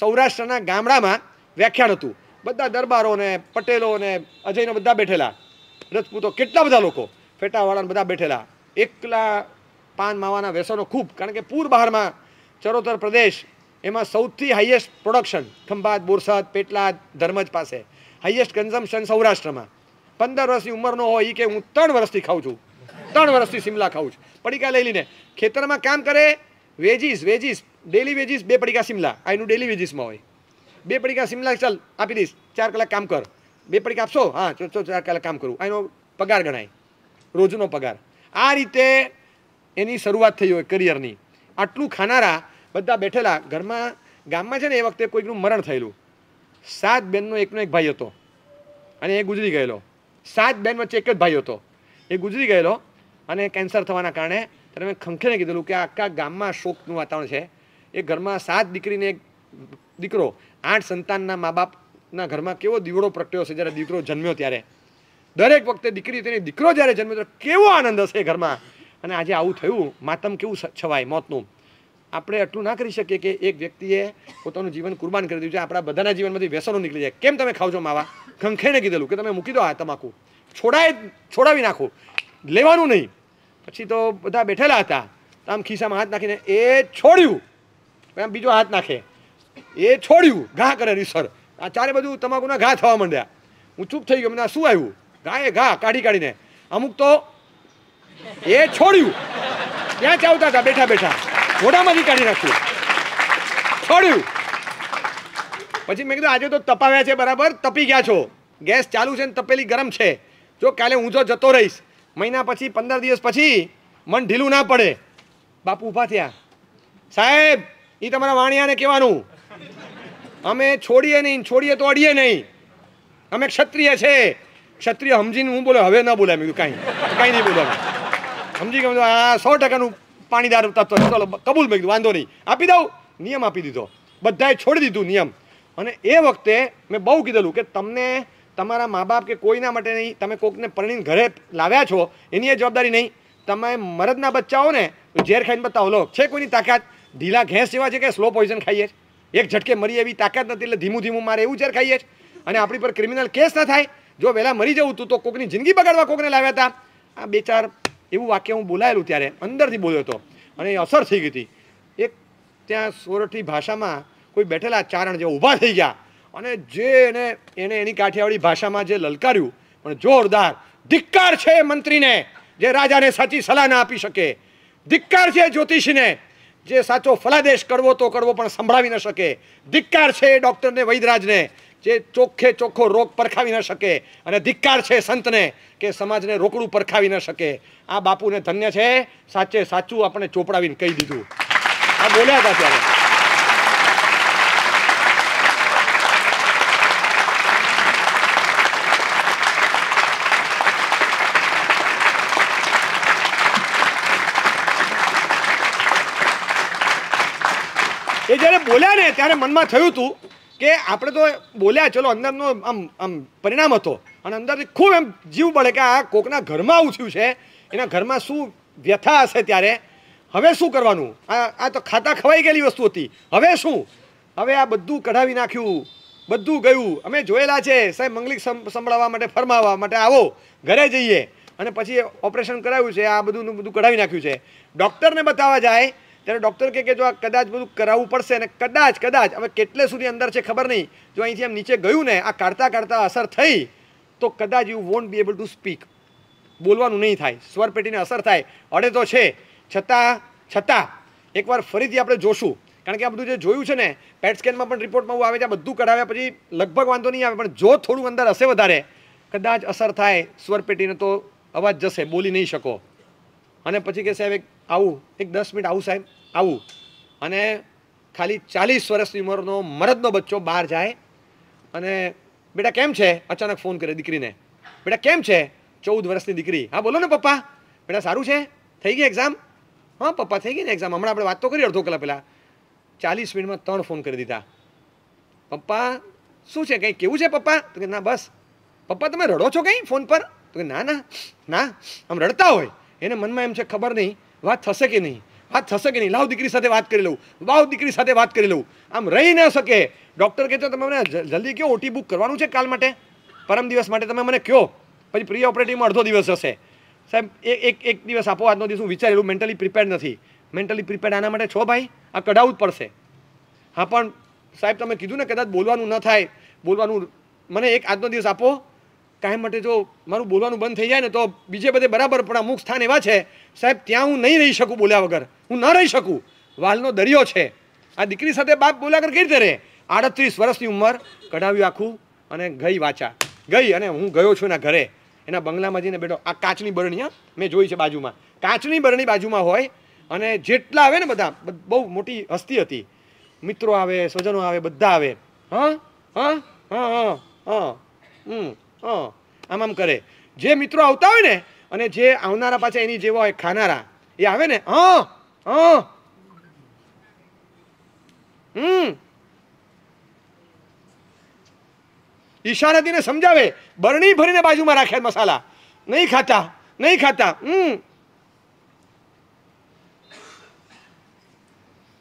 સૌરાષ્ટ્રના ગામડામાં વ્યાખ્યાન હતું બધા દરબારો ને પટેલો ને અજયનો બધા બેઠેલા રજપૂતો કેટલા બધા લોકો ફેટાવાળાને બધા બેઠેલા એકલા પાન માવાના વ્યસનો ખૂબ કારણ કે પૂર બહારમાં ચરોતર પ્રદેશ એમાં સૌથી હાઈએસ્ટ પ્રોડક્શન ખંભાત બોરસદ પેટલાદ ધર્મજ પાસે હાઈએસ્ટ કન્ઝમ્પશન સૌરાષ્ટ્રમાં પંદર વર્ષની ઉંમરનો હોય એ કે હું ત્રણ વર્ષથી ખાઉં છું ત્રણ વર્ષથી સિમલા ખાઉં છું પડીકા લઈ લઈને ખેતરમાં કામ કરે વેજીસ વેજીસ ડેલી વેજીસ બે પડીકા સિમલા આ એનું ડેલી વેજીસમાં હોય બે પડીકા સિમલા ચાલ આપી દઈશ ચાર કલાક કામ કર બે પડીકા આપશો હા ચો ચાર કલાક કામ કરું એનો પગાર ગણાય રોજનો પગાર આ રીતે એની શરૂઆત થઈ હોય કરિયરની આટલું ખાનારા બધા બેઠેલા ઘરમાં ગામમાં છે ને એ વખતે કોઈકનું મરણ થયેલું સાત બહેનનો એકનો એક ભાઈ હતો અને એ ગુજરી ગયેલો સાત બહેન વચ્ચે એક જ ભાઈ હતો એ ગુજરી ગયેલો અને કેન્સર થવાના કારણે ત્યારે મેં ખંખેને કીધેલું કે આખા ગામમાં શોકનું વાતાવરણ છે એ ઘરમાં સાત દીકરીને એક દીકરો આઠ સંતાનના મા બાપના ઘરમાં કેવો દીવડો પ્રગટ્યો હશે જ્યારે દીકરો જન્મ્યો ત્યારે દરેક વખતે દીકરી તેની દીકરો જ્યારે જન્મ્યો ત્યારે કેવો આનંદ હશે ઘરમાં અને આજે આવું થયું માતમ કેવું છવાય મોતનું આપણે એટલું ના કરી શકીએ કે એક વ્યક્તિએ પોતાનું જીવન કુરબાન કરી દીધું છે આપણા બધાના જીવનમાંથી વ્યસનો નીકળી જાય કેમ તમે ખાવજો માવા ખંખેને કીધેલું કે તમે મૂકી દો આ તમાકુ છોડાય છોડાવી નાખો લેવાનું નહીં પછી તો બધા બેઠેલા હતા આમ ખિસ્સામાં હાથ નાખીને એ છોડ્યું એમ બીજો હાથ નાખે એ છોડ્યું ઘા કરે રીસર આ ચારે બધું તમાકુના ઘા થવા માંડ્યા હું ચૂપ થઈ ગયો મને શું આવ્યું ઘા એ ઘા કાઢી કાઢીને અમુક તો એ છોડ્યું ત્યાં ચાવતા હતા બેઠા બેઠા ઘોડામાંથી કાઢી નાખ્યું છોડ્યું પછી મેં કીધું આજે તો તપાવ્યા છે બરાબર તપી ગયા છો ગેસ ચાલુ છે ને તપેલી ગરમ છે જો કાલે હું જો જતો રહીશ મહિના પછી પંદર દિવસ પછી મન ઢીલું ના પડે બાપુ ઊભા થયા સાહેબ એ તમારા વાણિયાને કહેવાનું અમે છોડીએ નહીં છોડીએ તો અડીએ નહીં અમે ક્ષત્રિય છે ક્ષત્રિય સમજીને હું બોલે હવે ના બોલાય મેં કાંઈ કાંઈ નહીં બોલાવે સમજી ગયું આ સો ટકાનું પાણીદાર તત્વ ચલો કબૂલ મેં વાંધો નહીં આપી દઉં નિયમ આપી દીધો બધાએ છોડી દીધું નિયમ અને એ વખતે મેં બહુ કીધેલું કે તમને તમારા મા બાપ કે કોઈના માટે નહીં તમે કોકને પરણીને ઘરે લાવ્યા છો એની એ જવાબદારી નહીં તમે મરદના બચ્ચાઓને ઝેર ખાઈને બતાવો લો છે કોઈની તાકાત ઢીલા ઘેંસ જેવા છે કે સ્લો પોઈઝન ખાઈએ એક ઝટકે મરી એવી તાકાત નથી એટલે ધીમું ધીમું મારે એવું ઝેર ખાઈએ અને આપણી પર ક્રિમિનલ કેસ ના થાય જો વહેલા મરી જવું હતું તો કોકની જિંદગી બગાડવા કોકને લાવ્યા હતા આ બે ચાર એવું વાક્ય હું બોલાયેલું ત્યારે અંદરથી બોલ્યો હતો અને એ અસર થઈ ગઈ હતી એક ત્યાં સોરઠી ભાષામાં કોઈ બેઠેલા ચારણ જે ઊભા થઈ ગયા અને જે એને એને એની કાઠિયાવાડી ભાષામાં જે લલકાર્યું પણ જોરદાર ધિક્કાર છે મંત્રીને જે રાજાને સાચી સલાહ ના આપી શકે ધિક્કાર છે જ્યોતિષીને જે સાચો ફલાદેશ કરવો તો કરવો પણ સંભળાવી ન શકે ધિક્કાર છે એ ડૉક્ટરને વૈદરાજને જે ચોખ્ખે ચોખ્ખો રોગ પરખાવી ન શકે અને ધિક્કાર છે સંતને કે સમાજને રોકડું પરખાવી ન શકે આ બાપુને ધન્ય છે સાચે સાચું આપણે ચોપડાવીને કહી દીધું આ બોલ્યા હતા ત્યારે એ જ્યારે બોલ્યા ને ત્યારે મનમાં થયું હતું કે આપણે તો બોલ્યા ચલો અંદરનો આમ આમ પરિણામ હતો અને અંદરથી ખૂબ એમ જીવ બળે કે આ કોકના ઘરમાં આવું છે એના ઘરમાં શું વ્યથા હશે ત્યારે હવે શું કરવાનું આ આ તો ખાતા ખવાઈ ગયેલી વસ્તુ હતી હવે શું હવે આ બધું કઢાવી નાખ્યું બધું ગયું અમે જોયેલા છે સાહેબ મંગલિક સંભળાવવા માટે ફરમાવવા માટે આવો ઘરે જઈએ અને પછી ઓપરેશન કરાવ્યું છે આ બધું બધું કઢાવી નાખ્યું છે ડૉક્ટરને બતાવવા જાય ત્યારે ડૉક્ટર કહે કે જો આ કદાચ બધું કરાવવું પડશે અને કદાચ કદાચ હવે કેટલે સુધી અંદર છે ખબર નહીં જો અહીંથી એમ નીચે ગયું ને આ કાઢતા કાઢતા અસર થઈ તો કદાચ you won't be able to speak બોલવાનું નહીં થાય સ્વરપેટીને અસર થાય અડે તો છે છતાં છતાં એકવાર ફરીથી આપણે જોશું કારણ કે આ બધું જે જોયું છે ને પેટ સ્કેનમાં પણ રિપોર્ટમાં હું આવે છે આ બધું કઢાવ્યા પછી લગભગ વાંધો નહીં આવે પણ જો થોડું અંદર હશે વધારે કદાચ અસર થાય સ્વરપેટીને તો અવાજ જશે બોલી નહીં શકો અને પછી કે સાહેબ એક આવું એક દસ મિનિટ આવું સાહેબ આવું અને ખાલી ચાલીસ વર્ષની ઉંમરનો મરદનો બચ્ચો બહાર જાય અને બેટા કેમ છે અચાનક ફોન કરે દીકરીને બેટા કેમ છે ચૌદ વર્ષની દીકરી હા બોલો ને પપ્પા બેટા સારું છે થઈ ગઈ એક્ઝામ હા પપ્પા થઈ ગઈ ને એક્ઝામ હમણાં આપણે વાત તો કરી અડધો કલાક પહેલાં ચાલીસ મિનિટમાં ત્રણ ફોન કરી દીધા પપ્પા શું છે કંઈ કેવું છે પપ્પા તો કે ના બસ પપ્પા તમે રડો છો કંઈ ફોન પર તો કે ના ના ના આમ રડતા હોય એને મનમાં એમ છે ખબર નહીં વાત થશે કે નહીં વાત થશે કે નહીં લાવ દીકરી સાથે વાત કરી લઉં લાવ દીકરી સાથે વાત કરી લઉં આમ રહી ન શકે ડૉક્ટર કહેતો તમે મને જલ્દી કયો ઓટી બુક કરવાનું છે કાલ માટે પરમ દિવસ માટે તમે મને કહો પછી પ્રી ઓપરેટિવમાં અડધો દિવસ હશે સાહેબ એક એક દિવસ આપો આજનો દિવસ હું વિચારેલું મેન્ટલી પ્રિપેર્ડ નથી મેન્ટલી પ્રિપેર્ડ આના માટે છો ભાઈ આ કઢાવવું જ પડશે હા પણ સાહેબ તમે કીધું ને કદાચ બોલવાનું ન થાય બોલવાનું મને એક આજનો દિવસ આપો કાંઈ માટે જો મારું બોલવાનું બંધ થઈ જાય ને તો બીજે બધે બરાબર પણ અમુક સ્થાન એવા છે સાહેબ ત્યાં હું નહીં રહી શકું બોલ્યા વગર હું ન રહી શકું વાલનો દરિયો છે આ દીકરી સાથે બાપ બોલ્યા વગર કેવી રીતે રહે આડત્રીસ વર્ષની ઉંમર કઢાવ્યું આખું અને ગઈ વાચા ગઈ અને હું ગયો છું એના ઘરે એના બંગલામાં જઈને બેઠો આ કાચની બરણી મેં જોઈ છે બાજુમાં કાચની બરણી બાજુમાં હોય અને જેટલા આવે ને બધા બહુ મોટી હસ્તી હતી મિત્રો આવે સ્વજનો આવે બધા આવે હા હા હા હા હા હમ આમ આમ કરે જે મિત્રો આવતા હોય ને અને જે આવનારા પાછા એની જેવા હોય ખાનારા એ આવે ને હ હા હમ ઈશારાથીને સમજાવે બરણી ભરીને બાજુમાં રાખ્યા મસાલા નહીં ખાતા નહીં ખાતા હમ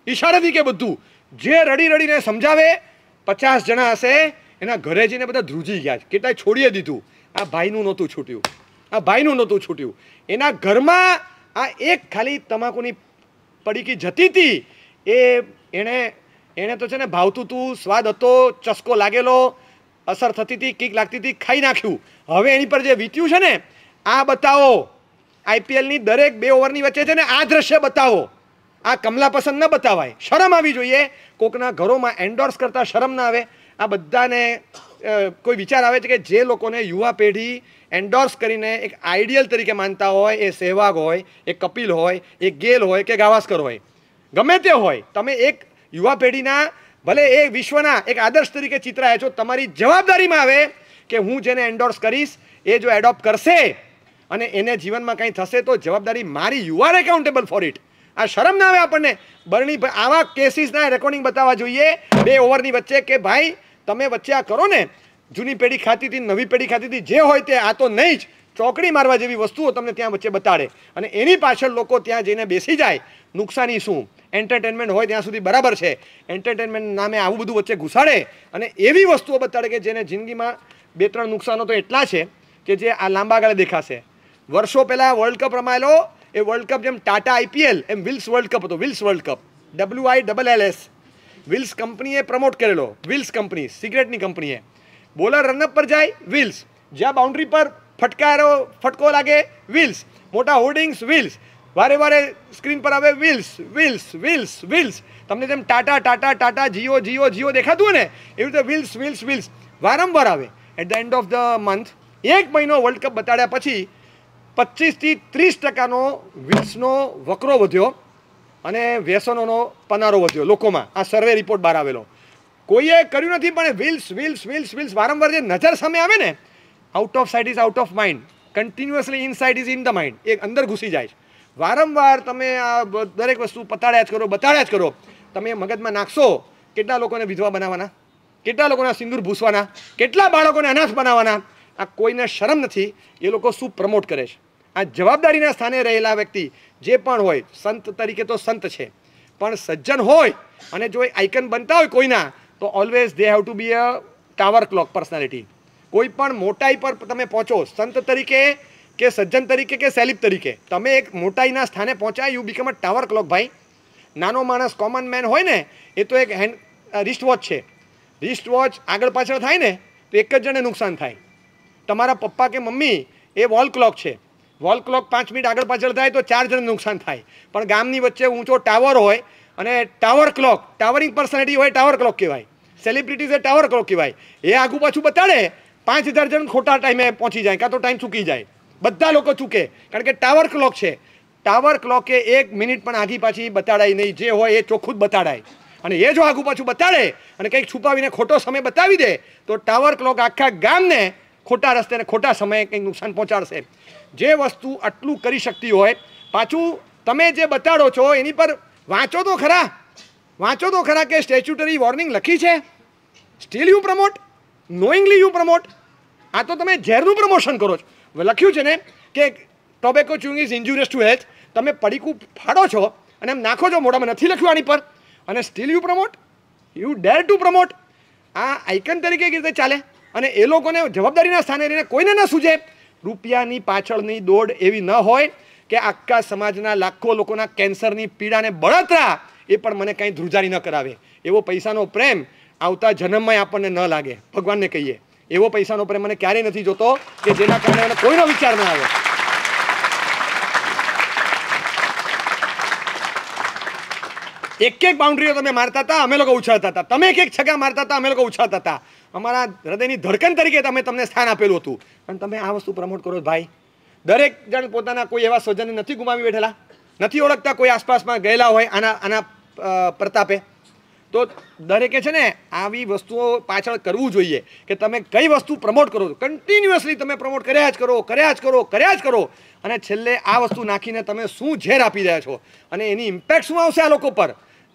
ઈશારાથી કે બધું જે રડી રડીને સમજાવે પચાસ જણા હશે એના ઘરે જઈને બધા ધ્રુજી ગયા કેટલાય છોડીએ દીધું આ ભાઈનું નહોતું છૂટ્યું આ ભાઈનું નહોતું છૂટ્યું એના ઘરમાં આ એક ખાલી તમાકુની પડીકી જતી હતી એ એણે એણે તો છે ને ભાવતું હતું સ્વાદ હતો ચસ્કો લાગેલો અસર થતી હતી કીક લાગતી હતી ખાઈ નાખ્યું હવે એની પર જે વીત્યું છે ને આ બતાવો આઈપીએલની દરેક બે ઓવરની વચ્ચે છે ને આ દ્રશ્ય બતાવો આ કમલા પસંદ ન બતાવાય શરમ આવી જોઈએ કોકના ઘરોમાં એન્ડોર્સ કરતાં શરમ ના આવે આ બધાને કોઈ વિચાર આવે છે કે જે લોકોને યુવા પેઢી એન્ડોર્સ કરીને એક આઈડિયલ તરીકે માનતા હોય એ સહેવાગ હોય એ કપિલ હોય એ ગેલ હોય કે ગાવાસ્કર હોય ગમે તે હોય તમે એક યુવા પેઢીના ભલે એ વિશ્વના એક આદર્શ તરીકે ચિતરાયા છો તમારી જવાબદારીમાં આવે કે હું જેને એન્ડોર્સ કરીશ એ જો એડોપ્ટ કરશે અને એને જીવનમાં કંઈ થશે તો જવાબદારી મારી you are accountable for it આ શરમ ના આવે આપણને બરણી આવા કેસીસના રેકોર્ડિંગ બતાવવા જોઈએ બે ઓવરની વચ્ચે કે ભાઈ તમે વચ્ચે આ કરો ને જૂની પેઢી ખાતીથી નવી પેઢી ખાતીથી જે હોય તે આ તો નહીં જ ચોકડી મારવા જેવી વસ્તુઓ તમને ત્યાં વચ્ચે બતાડે અને એની પાછળ લોકો ત્યાં જઈને બેસી જાય નુકસાની શું એન્ટરટેનમેન્ટ હોય ત્યાં સુધી બરાબર છે એન્ટરટેનમેન્ટ નામે આવું બધું વચ્ચે ઘુસાડે અને એવી વસ્તુઓ બતાડે કે જેને જિંદગીમાં બે ત્રણ નુકસાનો તો એટલા છે કે જે આ લાંબા ગાળે દેખાશે વર્ષો પહેલાં વર્લ્ડ કપ રમાયેલો એ વર્લ્ડ કપ જેમ ટાટા આઈપીએલ એમ વિલ્સ વર્લ્ડ કપ હતો Wills world cup W I double L S Wills કંપનીએ પ્રમોટ કરેલો વિલ્સ કંપની સિગરેટની કંપનીએ બોલર રનઅપ પર જાય વિલ્સ જ્યાં બાઉન્ડ્રી પર ફટકારો ફટકો લાગે વિલ્સ મોટા હોર્ડિંગ્સ વિલ્સ વારે વારે સ્ક્રીન પર આવે વિલ્સ વિલ્સ વિલ્સ વિલ્સ તમને જેમ ટાટા ટાટા ટાટા જીઓ જીઓ જીઓ દેખાતું ને એવી રીતે વિલ્સ વિલ્સ વિલ્સ વારંવાર આવે at the end of the month એક મહિનો વર્લ્ડ કપ બતાડ્યા પછી પચીસથી ત્રીસ ટકાનો વિલ્સનો વકરો વધ્યો અને વ્યસનોનો પનારો વધ્યો લોકોમાં આ સર્વે રિપોર્ટ બહાર આવેલો કોઈએ કર્યું નથી પણ વિલ્સ વિલ્સ વિલ્સ વિલ્સ વારંવાર જે નજર સામે આવે ને out of sight is out of mind continuously sight is in the mind એ અંદર ઘૂસી જાય છે વારંવાર તમે આ દરેક વસ્તુ પતાડ્યા જ કરો બતાડ્યા જ કરો તમે મગજમાં નાખશો કેટલા લોકોને વિધવા બનાવવાના કેટલા લોકોના સિંદૂર ભૂસવાના કેટલા બાળકોને અનાથ બનાવવાના આ કોઈને શરમ નથી એ લોકો શું પ્રમોટ કરે છે આ જવાબદારીના સ્થાને રહેલા વ્યક્તિ જે પણ હોય સંત તરીકે તો સંત છે પણ સજ્જન હોય અને જો એ આઇકન બનતા હોય કોઈના તો always they have to be a tower clock personality કોઈ પણ મોટાઈ પર તમે પહોંચો સંત તરીકે કે સજ્જન તરીકે કે સેલિબ તરીકે તમે એક મોટાઈના સ્થાને પહોંચાય you become a tower clock ભાઈ નાનો માણસ કોમન મેન હોય ને એ તો એક હેન્ડ રિસ્ટ વોચ છે રિસ્ટ વોચ આગળ પાછળ થાય ને તો એક જ જણે નુકસાન થાય તમારા પપ્પા કે મમ્મી એ વોલ ક્લોક છે વોલ ક્લોક પાંચ મિનિટ આગળ પાછળ થાય તો ચાર જણને નુકસાન થાય પણ ગામની વચ્ચે ઊંચો ટાવર હોય અને ટાવર ક્લોક ટાવરિંગ પર્સનાલિટી હોય ટાવર ક્લોક કહેવાય સેલિબ્રિટીઝે ટાવર ક્લોક કહેવાય એ આગું પાછું બતાડે પાંચ હજાર જણ ખોટા ટાઈમે પહોંચી જાય કાં તો ટાઈમ ચૂકી જાય બધા લોકો ચૂકે કારણ કે ટાવર ક્લોક છે ટાવર ક્લોકે એક મિનિટ પણ આઘી પાછી બતાડાય નહીં જે હોય એ ચોખ્ખું જ બતાડાય અને એ જો આગું પાછું બતાડે અને કંઈક છુપાવીને ખોટો સમય બતાવી દે તો ટાવર ક્લોક આખા ગામને ખોટા રસ્તે ખોટા સમયે કંઈક નુકસાન પહોંચાડશે જે વસ્તુ આટલું કરી શકતી હોય પાછું તમે જે બતાડો છો એની પર વાંચો તો ખરા વાંચો તો ખરા કે સ્ટેચ્યુટરી વોર્નિંગ લખી છે still you promote knowingly you promote આ તો તમે ઝેરનું પ્રમોશન કરો છો લખ્યું છે ને કે tobacco chewing is injurious to health તમે પડીકું ફાડો છો અને એમ નાખો છો મોઢામાં નથી લખ્યું આની પર અને still you promote you dare to promote આ આઇકન તરીકે રીતે ચાલે અને એ લોકોને જવાબદારીના સ્થાને રહીને કોઈને ન સૂજે રૂપિયાની પાછળની દોડ એવી ન હોય કે આખા સમાજના લાખો લોકોના કેન્સરની પીડાને બળતરા એ પણ મને કાંઈ ધ્રુજારી ન કરાવે એવો પૈસાનો પ્રેમ આવતા જન્મમાં આપણને ન લાગે ભગવાનને કહીએ એવો પૈસાનો પ્રેમ મને ક્યારેય નથી જોતો કે જેના કારણે મને કોઈનો વિચાર ન આવે એક એક બાઉન્ડ્રીઓ તમે મારતા હતા અમે લોકો ઉછળતા હતા તમે એક એક છગા મારતા હતા અમે લોકો ઉછળતા હતા અમારા હૃદયની ધડકન તરીકે તમે તમને સ્થાન આપેલું હતું પણ તમે આ વસ્તુ પ્રમોટ કરો ભાઈ દરેક જણ પોતાના કોઈ એવા સ્વજનને નથી ગુમાવી બેઠેલા નથી ઓળખતા કોઈ આસપાસમાં ગયેલા હોય આના આના પ્રતાપે તો દરેકે છે ને આવી વસ્તુઓ પાછળ કરવું જોઈએ કે તમે કઈ વસ્તુ પ્રમોટ કરો કન્ટિન્યુઅસલી તમે પ્રમોટ કર્યા જ કરો કર્યા જ કરો કર્યા જ કરો અને છેલ્લે આ વસ્તુ નાખીને તમે શું ઝેર આપી રહ્યા છો અને એની ઇમ્પેક્ટ શું આવશે આ લોકો પર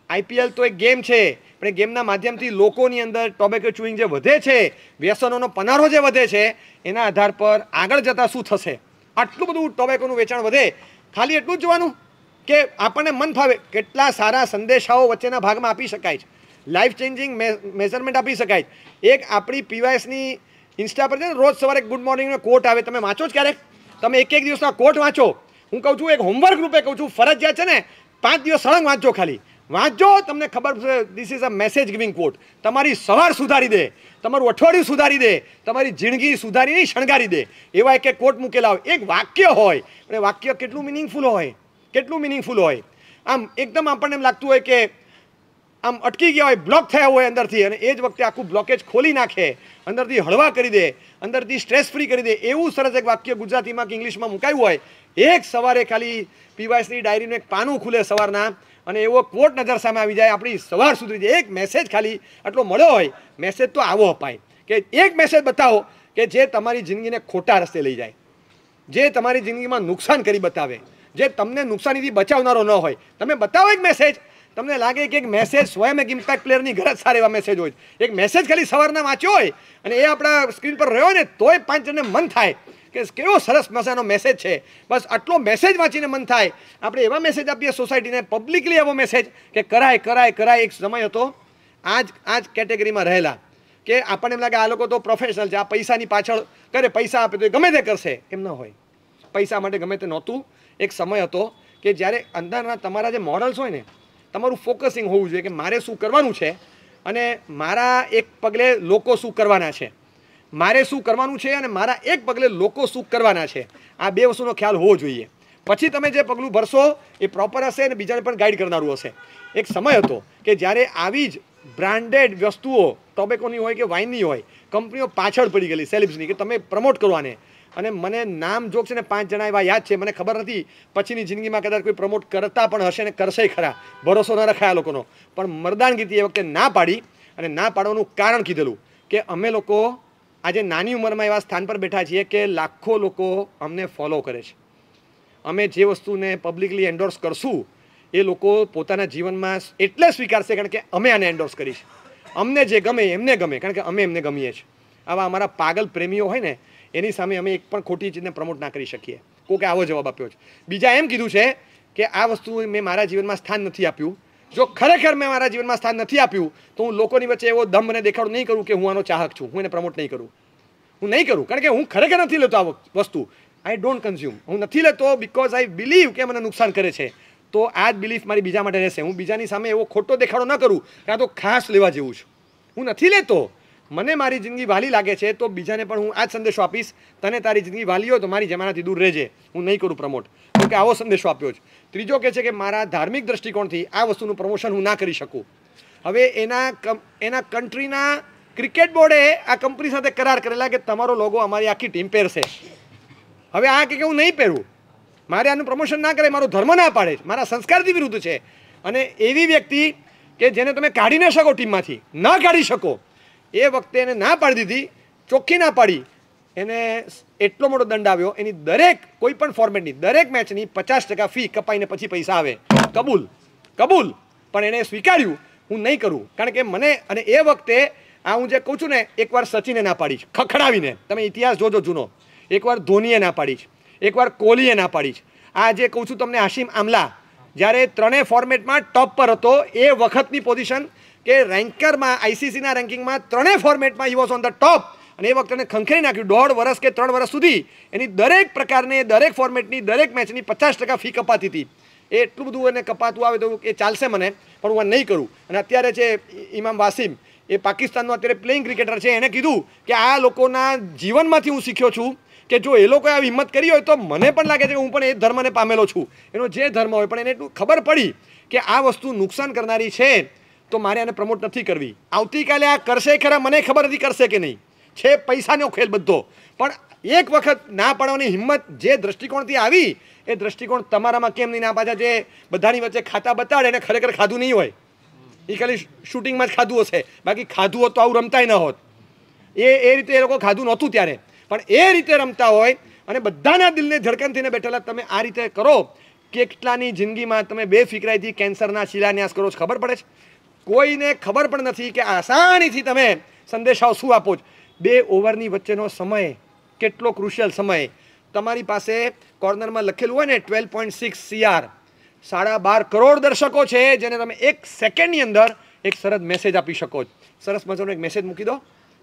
આઈપીએલ તો એક ગેમ છે પણ એ ગેમના માધ્યમથી લોકોની અંદર ટોબેકો ચુઈંગ જે વધે છે વ્યસનોનો પનારો જે વધે છે એના આધાર પર આગળ જતાં શું થશે આટલું બધું ટોબેકોનું વેચાણ વધે ખાલી એટલું જ જોવાનું કે આપણને મન ફાવે કેટલા સારા સંદેશાઓ વચ્ચેના ભાગમાં આપી શકાય છે લાઈફ ચેન્જિંગ મેઝરમેન્ટ આપી શકાય છે એક આપણી પીવાયસની ઇન્સ્ટા પર છે ને રોજ સવારે ગુડ મોર્નિંગનો કોટ આવે તમે વાંચો જ ક્યારેક તમે એક એક દિવસના કોટ વાંચો હું કહું છું એક હોમવર્ક રૂપે કહું છું ફરજિયાત છે ને પાંચ દિવસ સળંગ વાંચો ખાલી વાંચજો તમને ખબર છે this is a message giving quote તમારી સવાર સુધારી દે તમારું અઠવાડિયું સુધારી દે તમારી જિંદગી સુધારી નહીં શણગારી દે એવા એક એક કોટ મૂકેલા હોય એક વાક્ય હોય અને વાક્ય કેટલું મિનિંગફુલ હોય કેટલું મિનિંગફુલ હોય આમ એકદમ આપણને એમ લાગતું હોય કે આમ અટકી ગયા હોય બ્લોક થયા હોય અંદરથી અને એ જ વખતે આખું બ્લોકેજ ખોલી નાખે અંદરથી હળવા કરી દે અંદરથી સ્ટ્રેસ ફ્રી કરી દે એવું સરસ એક વાક્ય ગુજરાતીમાં કે ઇંગ્લિશમાં મુકાયું હોય એક સવારે ખાલી પીવાયસની ડાયરીનું એક પાનું ખુલે સવારના અને એવો કોટ નજર સામે આવી જાય આપણી સવાર સુધરી જાય એક મેસેજ ખાલી આટલો મળ્યો હોય મેસેજ તો આવો અપાય કે એક મેસેજ બતાવો કે જે તમારી જિંદગીને ખોટા રસ્તે લઈ જાય જે તમારી જિંદગીમાં નુકસાન કરી બતાવે જે તમને નુકસાનીથી બચાવનારો ન હોય તમે બતાવો એક મેસેજ તમને લાગે કે એક મેસેજ સ્વયં એક ઇમ્પેક્ટ પ્લેયરની ઘર જ સારા એવા મેસેજ હોય એક મેસેજ ખાલી સવારના વાંચ્યો હોય અને એ આપણા સ્ક્રીન પર રહ્યો ને તોય પાંચ જણને મન થાય કે કેવો સરસ મજાનો મેસેજ છે બસ આટલો મેસેજ વાંચીને મન થાય આપણે એવા મેસેજ આપીએ સોસાયટીને પબ્લિકલી એવો મેસેજ કે કરાય કરાય કરાય એક સમય હતો આજ આજ કેટેગરીમાં રહેલા કે આપણને એમ લાગે આ લોકો તો પ્રોફેશનલ છે આ પૈસાની પાછળ કરે પૈસા આપે તો એ ગમે તે કરશે એમ ન હોય પૈસા માટે ગમે તે નહોતું એક સમય હતો કે જ્યારે અંદરના તમારા જે મોડલ્સ હોય ને તમારું ફોકસિંગ હોવું જોઈએ કે મારે શું કરવાનું છે અને મારા એક પગલે લોકો શું કરવાના છે મારે શું કરવાનું છે અને મારા એક પગલે લોકો શું કરવાના છે આ બે વસ્તુનો ખ્યાલ હોવો જોઈએ પછી તમે જે પગલું ભરશો એ પ્રોપર હશે અને બીજાને પણ ગાઈડ કરનારું હશે એક સમય હતો કે જ્યારે આવી જ બ્રાન્ડેડ વસ્તુઓ ટોબેકોની હોય કે વાઇનની હોય કંપનીઓ પાછળ પડી ગયેલી સેલિબ્સની કે તમે પ્રમોટ કરવાને અને મને નામ જોક છે ને પાંચ જણા એવા યાદ છે મને ખબર નથી પછીની જિંદગીમાં કદાચ કોઈ પ્રમોટ કરતા પણ હશે ને કરશે ખરા ભરોસો ન રખાય આ લોકોનો પણ મરદાનગીથી એ વખતે ના પાડી અને ના પાડવાનું કારણ કીધેલું કે અમે લોકો આજે નાની ઉંમરમાં એવા સ્થાન પર બેઠા છીએ કે લાખો લોકો અમને ફોલો કરે છે અમે જે વસ્તુને પબ્લિકલી એન્ડોર્સ કરશું એ લોકો પોતાના જીવનમાં એટલે સ્વીકારશે કારણ કે અમે આને એન્ડોર્સ કરી છે અમને જે ગમે એમને ગમે કારણ કે અમે એમને ગમીએ છીએ આવા અમારા પાગલ પ્રેમીઓ હોય ને એની સામે અમે એક પણ ખોટી ચીજને પ્રમોટ ના કરી શકીએ કોકે આવો જવાબ આપ્યો છે બીજા એમ કીધું છે કે આ વસ્તુ મેં મારા જીવનમાં સ્થાન નથી આપ્યું જો ખરેખર મેં મારા જીવનમાં સ્થાન નથી આપ્યું તો હું લોકોની વચ્ચે એવો દમ મને દેખાડું નહીં કરું કે હું આનો ચાહક છું હું એને પ્રમોટ નહીં કરું હું નહીં કરું કારણ કે હું ખરેખર નથી લેતો આ વસ્તુ આઈ ડોન્ટ કન્ઝ્યુમ હું નથી લેતો બિકોઝ આઈ બિલીવ કે મને નુકસાન કરે છે તો આ જ બિલીફ મારી બીજા માટે રહેશે હું બીજાની સામે એવો ખોટો દેખાડો ન કરું કાં તો ખાસ લેવા જેવું છું હું નથી લેતો મને મારી જિંદગી વાલી લાગે છે તો બીજાને પણ હું આ જ સંદેશો આપીશ તને તારી જિંદગી વાલી હોય તો મારી જમાનાથી દૂર રહેજે હું નહીં કરું પ્રમોટ તો કે આવો સંદેશો આપ્યો છે ત્રીજો કહે છે કે મારા ધાર્મિક દ્રષ્ટિકોણથી આ વસ્તુનું પ્રમોશન હું ના કરી શકું હવે એના એના કન્ટ્રીના ક્રિકેટ બોર્ડે આ કંપની સાથે કરાર કરેલા કે તમારો લોગો અમારી આખી ટીમ પહેરશે હવે આ કે હું નહીં પહેરું મારે આનું પ્રમોશન ના કરે મારો ધર્મ ના પાડે મારા સંસ્કારથી વિરુદ્ધ છે અને એવી વ્યક્તિ કે જેને તમે કાઢી ન શકો ટીમમાંથી ન કાઢી શકો એ વખતે એને ના પાડી દીધી ચોખ્ખી ના પાડી એને એટલો મોટો દંડ આવ્યો એની દરેક કોઈ પણ ફોર્મેટની દરેક મેચની પચાસ ટકા ફી કપાઈને પછી પૈસા આવે કબૂલ કબૂલ પણ એણે સ્વીકાર્યું હું નહીં કરું કારણ કે મને અને એ વખતે આ હું જે કહું છું ને એકવાર સચિને ના પાડીશ ખખડાવીને તમે ઇતિહાસ જોજો જૂનો એકવાર ધોનીએ ના પાડીશ એકવાર કોહલીએ ના પાડીશ આ જે કહું છું તમને આશિમ આમલા જ્યારે ત્રણેય ફોર્મેટમાં ટોપ પર હતો એ વખતની પોઝિશન કે રેન્કરમાં આઈસીસીના રેન્કિંગમાં ત્રણેય ફોર્મેટમાં he was on the top અને એ વખતે ખંખેરી નાખ્યું દોઢ વર્ષ કે ત્રણ વર્ષ સુધી એની દરેક પ્રકારને દરેક ફોર્મેટની દરેક મેચની પચાસ ટકા ફી કપાતી હતી એ એટલું બધું એને કપાતું આવે તો એ ચાલશે મને પણ હું નહીં કરું અને અત્યારે છે ઇમામ વાસિમ એ પાકિસ્તાનનો અત્યારે પ્લેઇંગ ક્રિકેટર છે એણે કીધું કે આ લોકોના જીવનમાંથી હું શીખ્યો છું કે જો એ લોકોએ આ હિંમત કરી હોય તો મને પણ લાગે છે કે હું પણ એ ધર્મને પામેલો છું એનો જે ધર્મ હોય પણ એને એટલું ખબર પડી કે આ વસ્તુ નુકસાન કરનારી છે તો મારે આને પ્રમોટ નથી કરવી આવતીકાલે આ કરશે ખરા મને ખબર નથી કરશે કે નહીં છે પૈસાનો ખેલ બધો પણ એક વખત ના પાડવાની હિંમત જે દ્રષ્ટિકોણથી આવી એ દ્રષ્ટિકોણ તમારામાં કેમ નહીં ના પાછા જે બધાની વચ્ચે ખાતા બતાડે એને ખરેખર ખાધું નહીં હોય એ ખાલી શૂટિંગમાં જ ખાધું હશે બાકી ખાધું હોત તો આવું રમતાય ન હોત એ એ રીતે એ લોકો ખાધું નહોતું ત્યારે પણ એ રીતે રમતા હોય અને બધાના દિલને ધડકન થઈને બેઠેલા તમે આ રીતે કરો કેટલાની જિંદગીમાં તમે બેફિકરાઈથી કેન્સરના શિલાન્યાસ કરો છો ખબર પડે છે કોઈને ખબર પણ નથી કે આસાનીથી તમે સંદેશાઓ શું આપો છો બે ઓવરની વચ્ચેનો સમય કેટલો ક્રુશિયલ સમય તમારી પાસે કોર્નરમાં લખેલું હોય ને ટ્વેલ્વ પોઈન્ટ સિક્સ સીઆર સાડા બાર કરોડ દર્શકો છે જેને તમે એક સેકન્ડની અંદર એક સરસ મેસેજ આપી શકો સરસ મજાનો એક મેસેજ મૂકી દો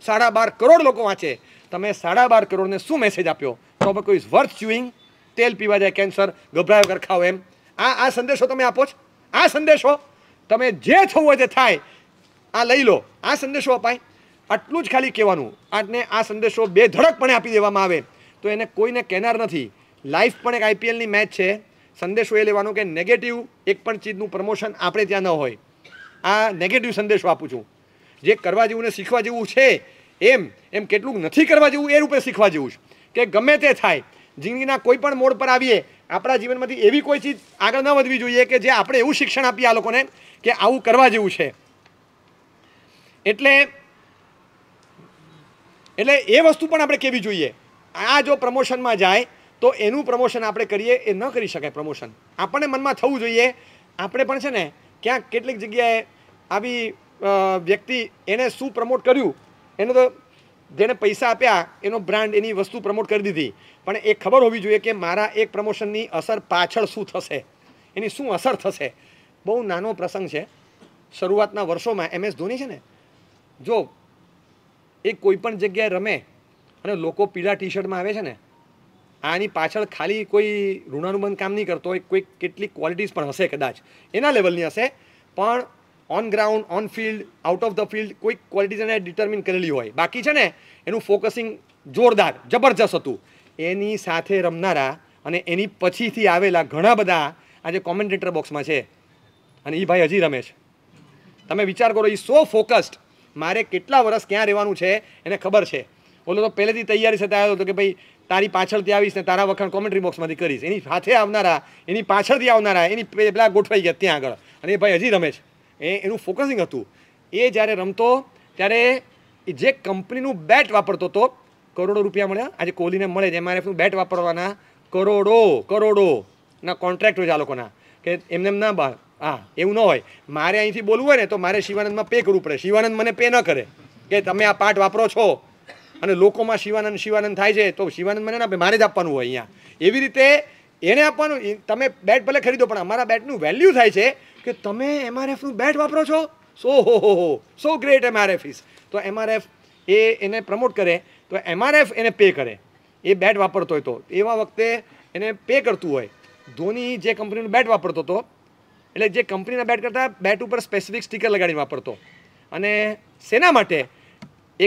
સાડા બાર કરોડ લોકો વાંચે તમે સાડા બાર કરોડને શું મેસેજ આપ્યો ટોબેકો ઇઝ વર્થ ચ્યુઇંગ તેલ પીવા જાય કેન્સર ગભરાયો કર એમ આ આ સંદેશો તમે આપો છો આ સંદેશો તમે જે થવું હોય તે થાય આ લઈ લો આ સંદેશો અપાય આટલું જ ખાલી કહેવાનું આને આ સંદેશો બે ધડકપણે આપી દેવામાં આવે તો એને કોઈને કહેનાર નથી લાઈફ પણ એક આઈપીએલની મેચ છે સંદેશો એ લેવાનો કે નેગેટિવ એક પણ ચીજનું પ્રમોશન આપણે ત્યાં ન હોય આ નેગેટિવ સંદેશો આપું છું જે કરવા જેવું ને શીખવા જેવું છે એમ એમ કેટલું નથી કરવા જેવું એ રૂપે શીખવા જેવું છે કે ગમે તે થાય જિંદગીના કોઈ પણ મોડ પર આવીએ આપણા જીવનમાંથી એવી કોઈ ચીજ આગળ ન વધવી જોઈએ કે જે આપણે એવું શિક્ષણ આપીએ આ લોકોને કે આવું કરવા જેવું છે એટલે એટલે એ વસ્તુ પણ આપણે કહેવી જોઈએ આ જો પ્રમોશનમાં જાય તો એનું પ્રમોશન આપણે કરીએ એ ન કરી શકાય પ્રમોશન આપણને મનમાં થવું જોઈએ આપણે પણ છે ને ક્યાંક કેટલીક જગ્યાએ આવી વ્યક્તિ એને શું પ્રમોટ કર્યું એનો તો જેને પૈસા આપ્યા એનો બ્રાન્ડ એની વસ્તુ પ્રમોટ કરી દીધી પણ એ ખબર હોવી જોઈએ કે મારા એક પ્રમોશનની અસર પાછળ શું થશે એની શું અસર થશે બહુ નાનો પ્રસંગ છે શરૂઆતના વર્ષોમાં એમ એસ ધોની છે ને જો એ કોઈ પણ જગ્યાએ રમે અને લોકો પીળા ટી શર્ટમાં આવે છે ને આની પાછળ ખાલી કોઈ ઋણાનુબંધ કામ નહીં કરતો હોય કોઈ કેટલીક ક્વોલિટીઝ પણ હશે કદાચ એના લેવલની હશે પણ on ground on field out of the field કોઈક ક્વોલિટીઝ એને ડિટર્મિન કરેલી હોય બાકી છે ને એનું ફોકસિંગ જોરદાર જબરજસ્ત હતું એની સાથે રમનારા અને એની પછીથી આવેલા ઘણા બધા આજે કોમેન્ટેટર બોક્સમાં છે અને એ ભાઈ હજી રમે છે તમે વિચાર કરો એ સો ફોકસ્ડ મારે કેટલા વર્ષ ક્યાં રહેવાનું છે એને ખબર છે ઓલો તો પહેલેથી તૈયારી સાથે આવ્યો હતો કે ભાઈ તારી પાછળથી આવીશ ને તારા વખાણ કોમેન્ટ્રી બોક્સમાંથી કરીશ એની સાથે આવનારા એની પાછળથી આવનારા એની પેલા ગોઠવાઈ ગયા ત્યાં આગળ અને એ ભાઈ હજી રમે છે એ એનું ફોકસિંગ હતું એ જ્યારે રમતો ત્યારે એ જે કંપનીનું બેટ વાપરતો હતો કરોડો રૂપિયા મળ્યા આજે કોહલીને મળે છે એમઆરએફનું બેટ વાપરવાના કરોડો કરોડોના કોન્ટ્રાક્ટ હોય છે આ લોકોના કે એમને એમ ના બહાર હા એવું ન હોય મારે અહીંથી બોલવું હોય ને તો મારે શિવાનંદમાં પે કરવું પડે શિવાનંદ મને પે ન કરે કે તમે આ પાઠ વાપરો છો અને લોકોમાં શિવાનંદ શિવાનંદ થાય છે તો શિવાનંદ મને ના મારે જ આપવાનું હોય અહીંયા એવી રીતે એને આપવાનું તમે બેટ ભલે ખરીદો પણ અમારા બેટનું વેલ્યુ થાય છે કે તમે એમઆરએફનું બેટ વાપરો છો સો હો હો હો સો ગ્રેટ એમઆરએફ ઇઝ તો એમઆરએફ એ એને પ્રમોટ કરે તો એમઆરએફ એને પે કરે એ બેટ વાપરતો હોય તો એવા વખતે એને પે કરતું હોય ધોની જે કંપનીનું બેટ વાપરતો હતો એટલે જે કંપનીના બેટ કરતાં બેટ ઉપર સ્પેસિફિક સ્ટીકર લગાડીને વાપરતો અને શેના માટે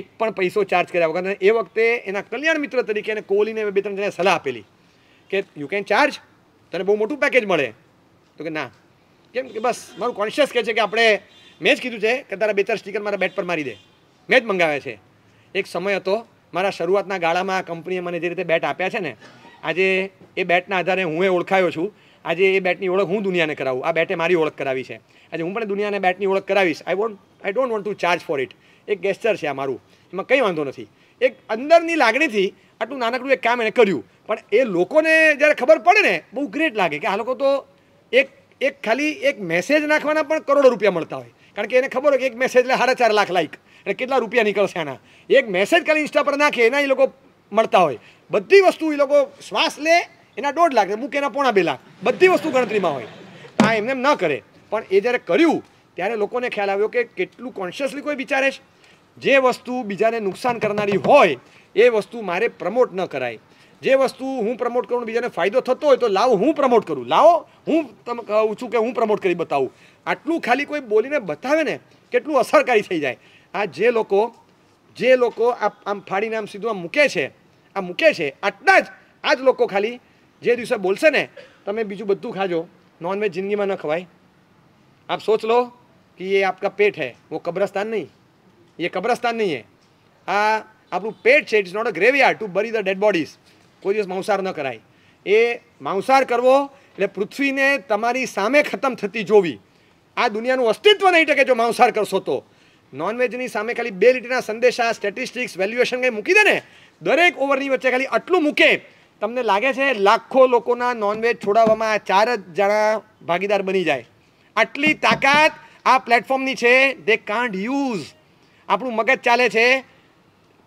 એક પણ પૈસો ચાર્જ કર્યા વગર એ વખતે એના કલ્યાણ મિત્ર તરીકે એને કોહલીને બે ત્રણ જણાએ સલાહ આપેલી કે યુ કેન ચાર્જ તને બહુ મોટું પેકેજ મળે તો કે ના કેમ કે બસ મારું કોન્શિયસ કહે છે કે આપણે મેં જ કીધું છે કે તારા બે ચાર સ્ટીકર મારા બેટ પર મારી દે મેં જ મંગાવ્યા છે એક સમય હતો મારા શરૂઆતના ગાળામાં કંપનીએ મને જે રીતે બેટ આપ્યા છે ને આજે એ બેટના આધારે હું એ ઓળખાયો છું આજે એ બેટની ઓળખ હું દુનિયાને કરાવું આ બેટે મારી ઓળખ કરાવી છે આજે હું પણ દુનિયાને બેટની ઓળખ કરાવીશ I want I don't want to charge for it એક ગેસ્ચર છે આ મારું એમાં કંઈ વાંધો નથી એક અંદરની લાગણીથી આટલું નાનકડું એક કામ એણે કર્યું પણ એ લોકોને જ્યારે ખબર પડે ને બહુ ગ્રેટ લાગે કે આ લોકો તો એક એક ખાલી એક મેસેજ નાખવાના પણ કરોડો રૂપિયા મળતા હોય કારણ કે એને ખબર હોય કે એક મેસેજ એટલે સાડા ચાર લાખ લાઈક એટલે કેટલા રૂપિયા નીકળશે આના એક મેસેજ ખાલી ઇન્સ્ટા પર નાખે એના એ લોકો મળતા હોય બધી વસ્તુ એ લોકો શ્વાસ લે એના દોઢ લાખ અમુક એના પોણા બે લાખ બધી વસ્તુ ગણતરીમાં હોય આ એમને ન કરે પણ એ જ્યારે કર્યું ત્યારે લોકોને ખ્યાલ આવ્યો કે કેટલું કોન્શિયસલી કોઈ વિચારે છે જે વસ્તુ બીજાને નુકસાન કરનારી હોય એ વસ્તુ મારે પ્રમોટ ન કરાય જે વસ્તુ હું પ્રમોટ કરું બીજાને ફાયદો થતો હોય તો લાવો હું પ્રમોટ કરું લાવો હું તમે કહું છું કે હું પ્રમોટ કરી બતાવું આટલું ખાલી કોઈ બોલીને બતાવે ને કેટલું અસરકારી થઈ જાય આ જે લોકો જે લોકો આ આમ ફાડીને આમ સીધું આમ મૂકે છે આ મૂકે છે આટલા જ આ જ લોકો ખાલી જે દિવસે બોલશે ને તમે બીજું બધું ખાજો નોનવેજ જિંદગીમાં ન ખવાય આપ સોચ લો કે એ આપકા પેટ है वो કબ્રસ્તાન નહીં એ કબ્રસ્તાન નહીં હે આ આપણું પેટ છે it's not a graveyard to bury the dead bodies કોઈ દિવસ માંસાહાર ન કરાય એ માંસાર કરવો એટલે પૃથ્વીને તમારી સામે ખતમ થતી જોવી આ દુનિયાનું અસ્તિત્વ નહીં ટકે જો માંસાહાર કરશો તો નોનવેજની સામે ખાલી બે લીટરના સંદેશા સ્ટેટિસ્ટિક્સ વેલ્યુએશન કંઈ મૂકી દે ને દરેક ઓવરની વચ્ચે ખાલી આટલું મૂકે તમને લાગે છે લાખો લોકોના નોનવેજ છોડાવવામાં ચાર જ જણા ભાગીદાર બની જાય આટલી તાકાત આ પ્લેટફોર્મની છે દે કાન્ટ યુઝ આપણું મગજ ચાલે છે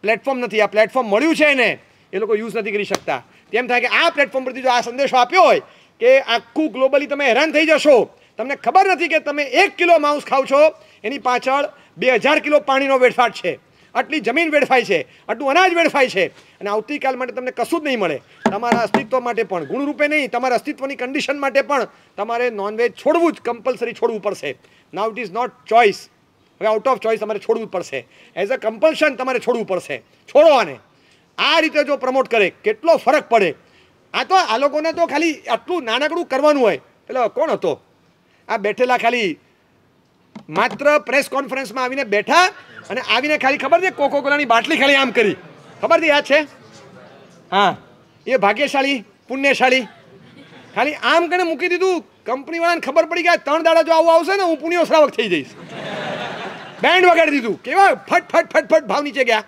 પ્લેટફોર્મ નથી આ પ્લેટફોર્મ મળ્યું છે ને એ લોકો યુઝ નથી કરી શકતા તેમ થાય કે આ પ્લેટફોર્મ પરથી જો આ સંદેશો આપ્યો હોય કે આખું ગ્લોબલી તમે હેરાન થઈ જશો તમને ખબર નથી કે તમે એક કિલો માઉસ ખાવ છો એની પાછળ બે હજાર કિલો પાણીનો વેડફાટ છે આટલી જમીન વેડફાય છે આટલું અનાજ વેડફાય છે અને આવતીકાલ માટે તમને કશું જ નહીં મળે તમારા અસ્તિત્વ માટે પણ ગુણરૂપે નહીં તમારા અસ્તિત્વની કન્ડિશન માટે પણ તમારે નોનવેજ છોડવું જ કમ્પલસરી છોડવું પડશે now it is not choice હવે આઉટ ઓફ ચોઇસ તમારે છોડવું જ પડશે એઝ અ કમ્પલ્શન તમારે છોડવું પડશે છોડો આને આ રીતે જો પ્રમોટ કરે કેટલો ફરક પડે આ તો આ લોકોને તો ખાલી આટલું નાનકડું કરવાનું હોય એટલે કોણ હતો આ બેઠેલા ખાલી માત્ર પ્રેસ કોન્ફરન્સમાં આવીને બેઠા અને આવીને ખાલી ખબર છે કોકો કોલાની બાટલી ખાલી આમ કરી ખબર છે આ છે હા એ ભાગ્યશાળી પુણ્યશાળી ખાલી આમ કને મૂકી દીધું કંપનીવાળાને ખબર પડી ગયા ત્રણ દાડા જો આવું આવશે ને હું પુણ્યો શ્રાવક થઈ જઈશ બેન્ડ વગાડી દીધું કેવા ફટ ફટ ફટ ફટ ભાવ નીચે ગયા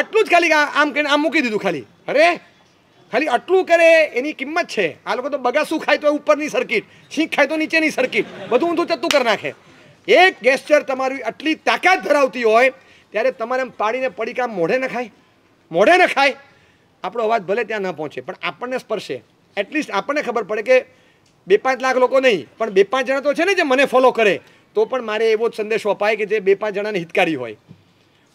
આટલું જ ખાલી આમ કરીને આમ મૂકી દીધું ખાલી અરે ખાલી આટલું કરે એની કિંમત છે આ લોકો તો બગાસું ખાય તો ઉપરની સર્કિટ છીંક ખાય તો નીચેની સર્કિટ બધું ઊંધું ચત્તું કરી નાખે એક ગેસ્ચર તમારી આટલી તાકાત ધરાવતી હોય ત્યારે તમારે એમ પાડીને પડી પડીકા મોઢે ન ખાય મોઢે ન ખાય આપણો અવાજ ભલે ત્યાં ન પહોંચે પણ આપણને સ્પર્શે એટલીસ્ટ આપણને ખબર પડે કે બે પાંચ લાખ લોકો નહીં પણ બે પાંચ જણા તો છે ને જે મને ફોલો કરે તો પણ મારે એવો જ સંદેશો અપાય કે જે બે પાંચ જણાને હિતકારી હોય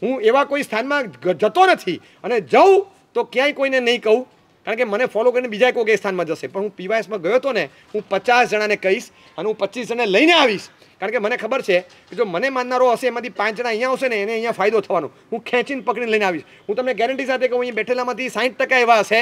હું એવા કોઈ સ્થાનમાં જતો નથી અને જઉં તો ક્યાંય કોઈને નહીં કહું કારણ કે મને ફોલો કરીને બીજા કોઈ સ્થાનમાં જશે પણ હું પીવાયસમાં ગયો હતો ને હું પચાસ જણાને કહીશ અને હું પચીસ જણાને લઈને આવીશ કારણ કે મને ખબર છે કે જો મને માનનારો હશે એમાંથી પાંચ જણા અહીંયા આવશે ને એને અહીંયા ફાયદો થવાનો હું ખેંચીને પકડીને લઈને આવીશ હું તમને ગેરંટી સાથે કહું અહીં બેઠેલામાંથી સાઠ ટકા એવા હશે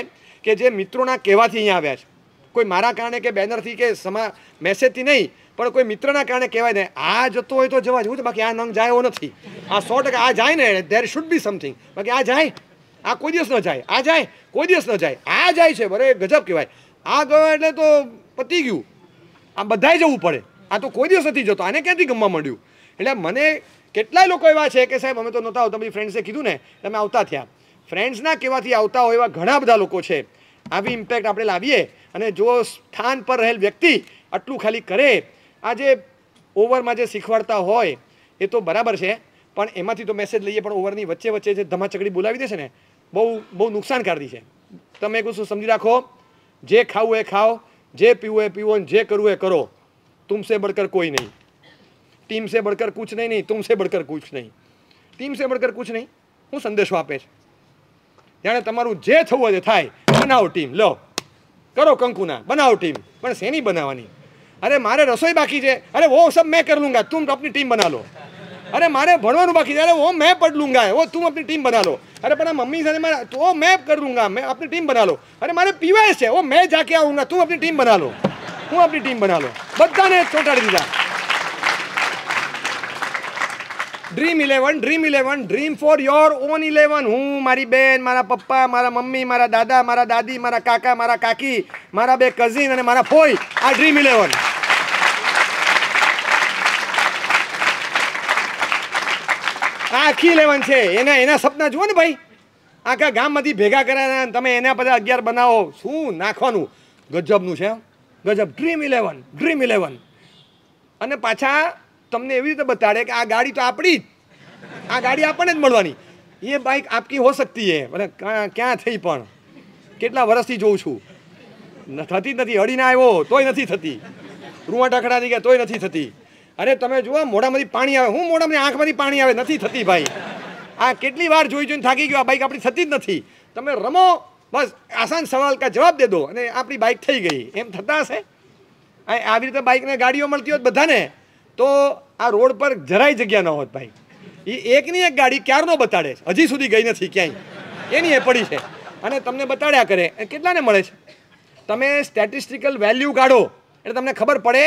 કે જે મિત્રોના કહેવાથી અહીંયા આવ્યા છે કોઈ મારા કારણે કે બેનરથી કે સમા મેસેજથી નહીં પણ કોઈ મિત્રના કારણે કહેવાય ને આ જતો હોય તો જવા જેવું છે બાકી આ નંગ જાય એવો નથી આ સો ટકા આ જાય ને દેર શુડ બી સમથિંગ બાકી આ જાય આ કોઈ દિવસ ન જાય આ જાય કોઈ દિવસ ન જાય આ જાય છે બરે ગજબ કહેવાય આ ગયો એટલે તો પતી ગયું આ બધાય જવું પડે આ તો કોઈ દિવસ નથી જતો આને ક્યાંથી ગમવા માંડ્યું એટલે મને કેટલાય લોકો એવા છે કે સાહેબ અમે તો નહોતા આવતા બધી ફ્રેન્ડ્સે કીધું ને તમે આવતા થયા ફ્રેન્ડ્સના કહેવાથી આવતા હોય એવા ઘણા બધા લોકો છે આવી ઇમ્પેક્ટ આપણે લાવીએ અને જો સ્થાન પર રહેલ વ્યક્તિ આટલું ખાલી કરે આ જે ઓવરમાં જે શીખવાડતા હોય એ તો બરાબર છે પણ એમાંથી તો મેસેજ લઈએ પણ ઓવરની વચ્ચે વચ્ચે જે ધમાચકડી બોલાવી દેશે ને બહુ બહુ નુકસાનકારી છે તમે એક વસ્તુ સમજી રાખો જે ખાવું એ ખાઓ જે પીવું એ પીવો અને જે કરવું એ કરો तुमसे बढ़कर कोई नहीं ટીમ સે બળકર કુછ નહીં નહીં તુમસે બળકર કુછ નહીં ટીમ સે બળકર કુછ નહીં હું સંદેશો આપે છે જાણે તમારું જે થવું હોય થાય બનાવો ટીમ લો કરો કંકુના બનાવો ટીમ પણ શેની બનાવવાની અરે મારે રસોઈ બાકી છે અરે વો સબ મેં કર લુંગા તું આપની ટીમ બના લો અરે મારે ભણવાનું બાકી છે અરે વો મેં પડ લુંગા ઓ તું આપની ટીમ બના લો અરે પણ આ મમ્મી સાથે મારા તો મેં કર લુંગા મેં આપની ટીમ બના લો અરે મારે પીવાય છે ઓ મેં જાકે આવુંગા તું આપની ટીમ બના લો હું આપણી ટીમ બના લો બધાને ચોંટાડી દીધા dream eleven dream eleven dream for your own eleven હું મારી બેન મારા પપ્પા મારા મમ્મી મારા દાદા મારા દાદી મારા કાકા મારા કાકી મારા બે કઝિન અને મારા ફોઈ આ ડ્રીમ ઇલેવન આખી ઇલેવન છે એના એના સપના જુઓ ને ભાઈ આખા ગામમાંથી ભેગા કર્યા તમે એના બધા અગિયાર બનાવો શું નાખવાનું ગજબનું છે ગજબ ડ્રીમ ઇલેવન ડ્રીમ ઇલેવન અને પાછા તમને એવી રીતે બતાડે કે આ ગાડી તો આપણી જ આ ગાડી આપણને જ મળવાની એ બાઇક આપકી હો શકતી હે મને ક્યાં થઈ પણ કેટલા વર્ષથી જોઉં છું થતી જ નથી અડીને આવ્યો તોય નથી થતી રૂવા ટાકડા થઈ ગયા તોય નથી થતી અરે તમે જુઓ મોઢામાંથી પાણી આવે હું મોઢામાંથી આંખમાંથી પાણી આવે નથી થતી ભાઈ આ કેટલી વાર જોઈ જોઈને થાકી ગયો આ બાઇક આપણી થતી જ નથી તમે રમો બસ આસાન સવાલ કા જવાબ દે દો અને આપણી બાઇક થઈ ગઈ એમ થતા હશે આવી રીતે બાઇકને ગાડીઓ મળતી હોત બધાને તો આ રોડ પર જરાય જગ્યા ન હોત ભાઈ એ એકની એક ગાડી ક્યારનો બતાડે હજી સુધી ગઈ નથી ક્યાંય એની એ પડી છે અને તમને બતાડ્યા કરે કેટલાને મળે છે તમે સ્ટેટિસ્ટિકલ વેલ્યુ કાઢો એટલે તમને ખબર પડે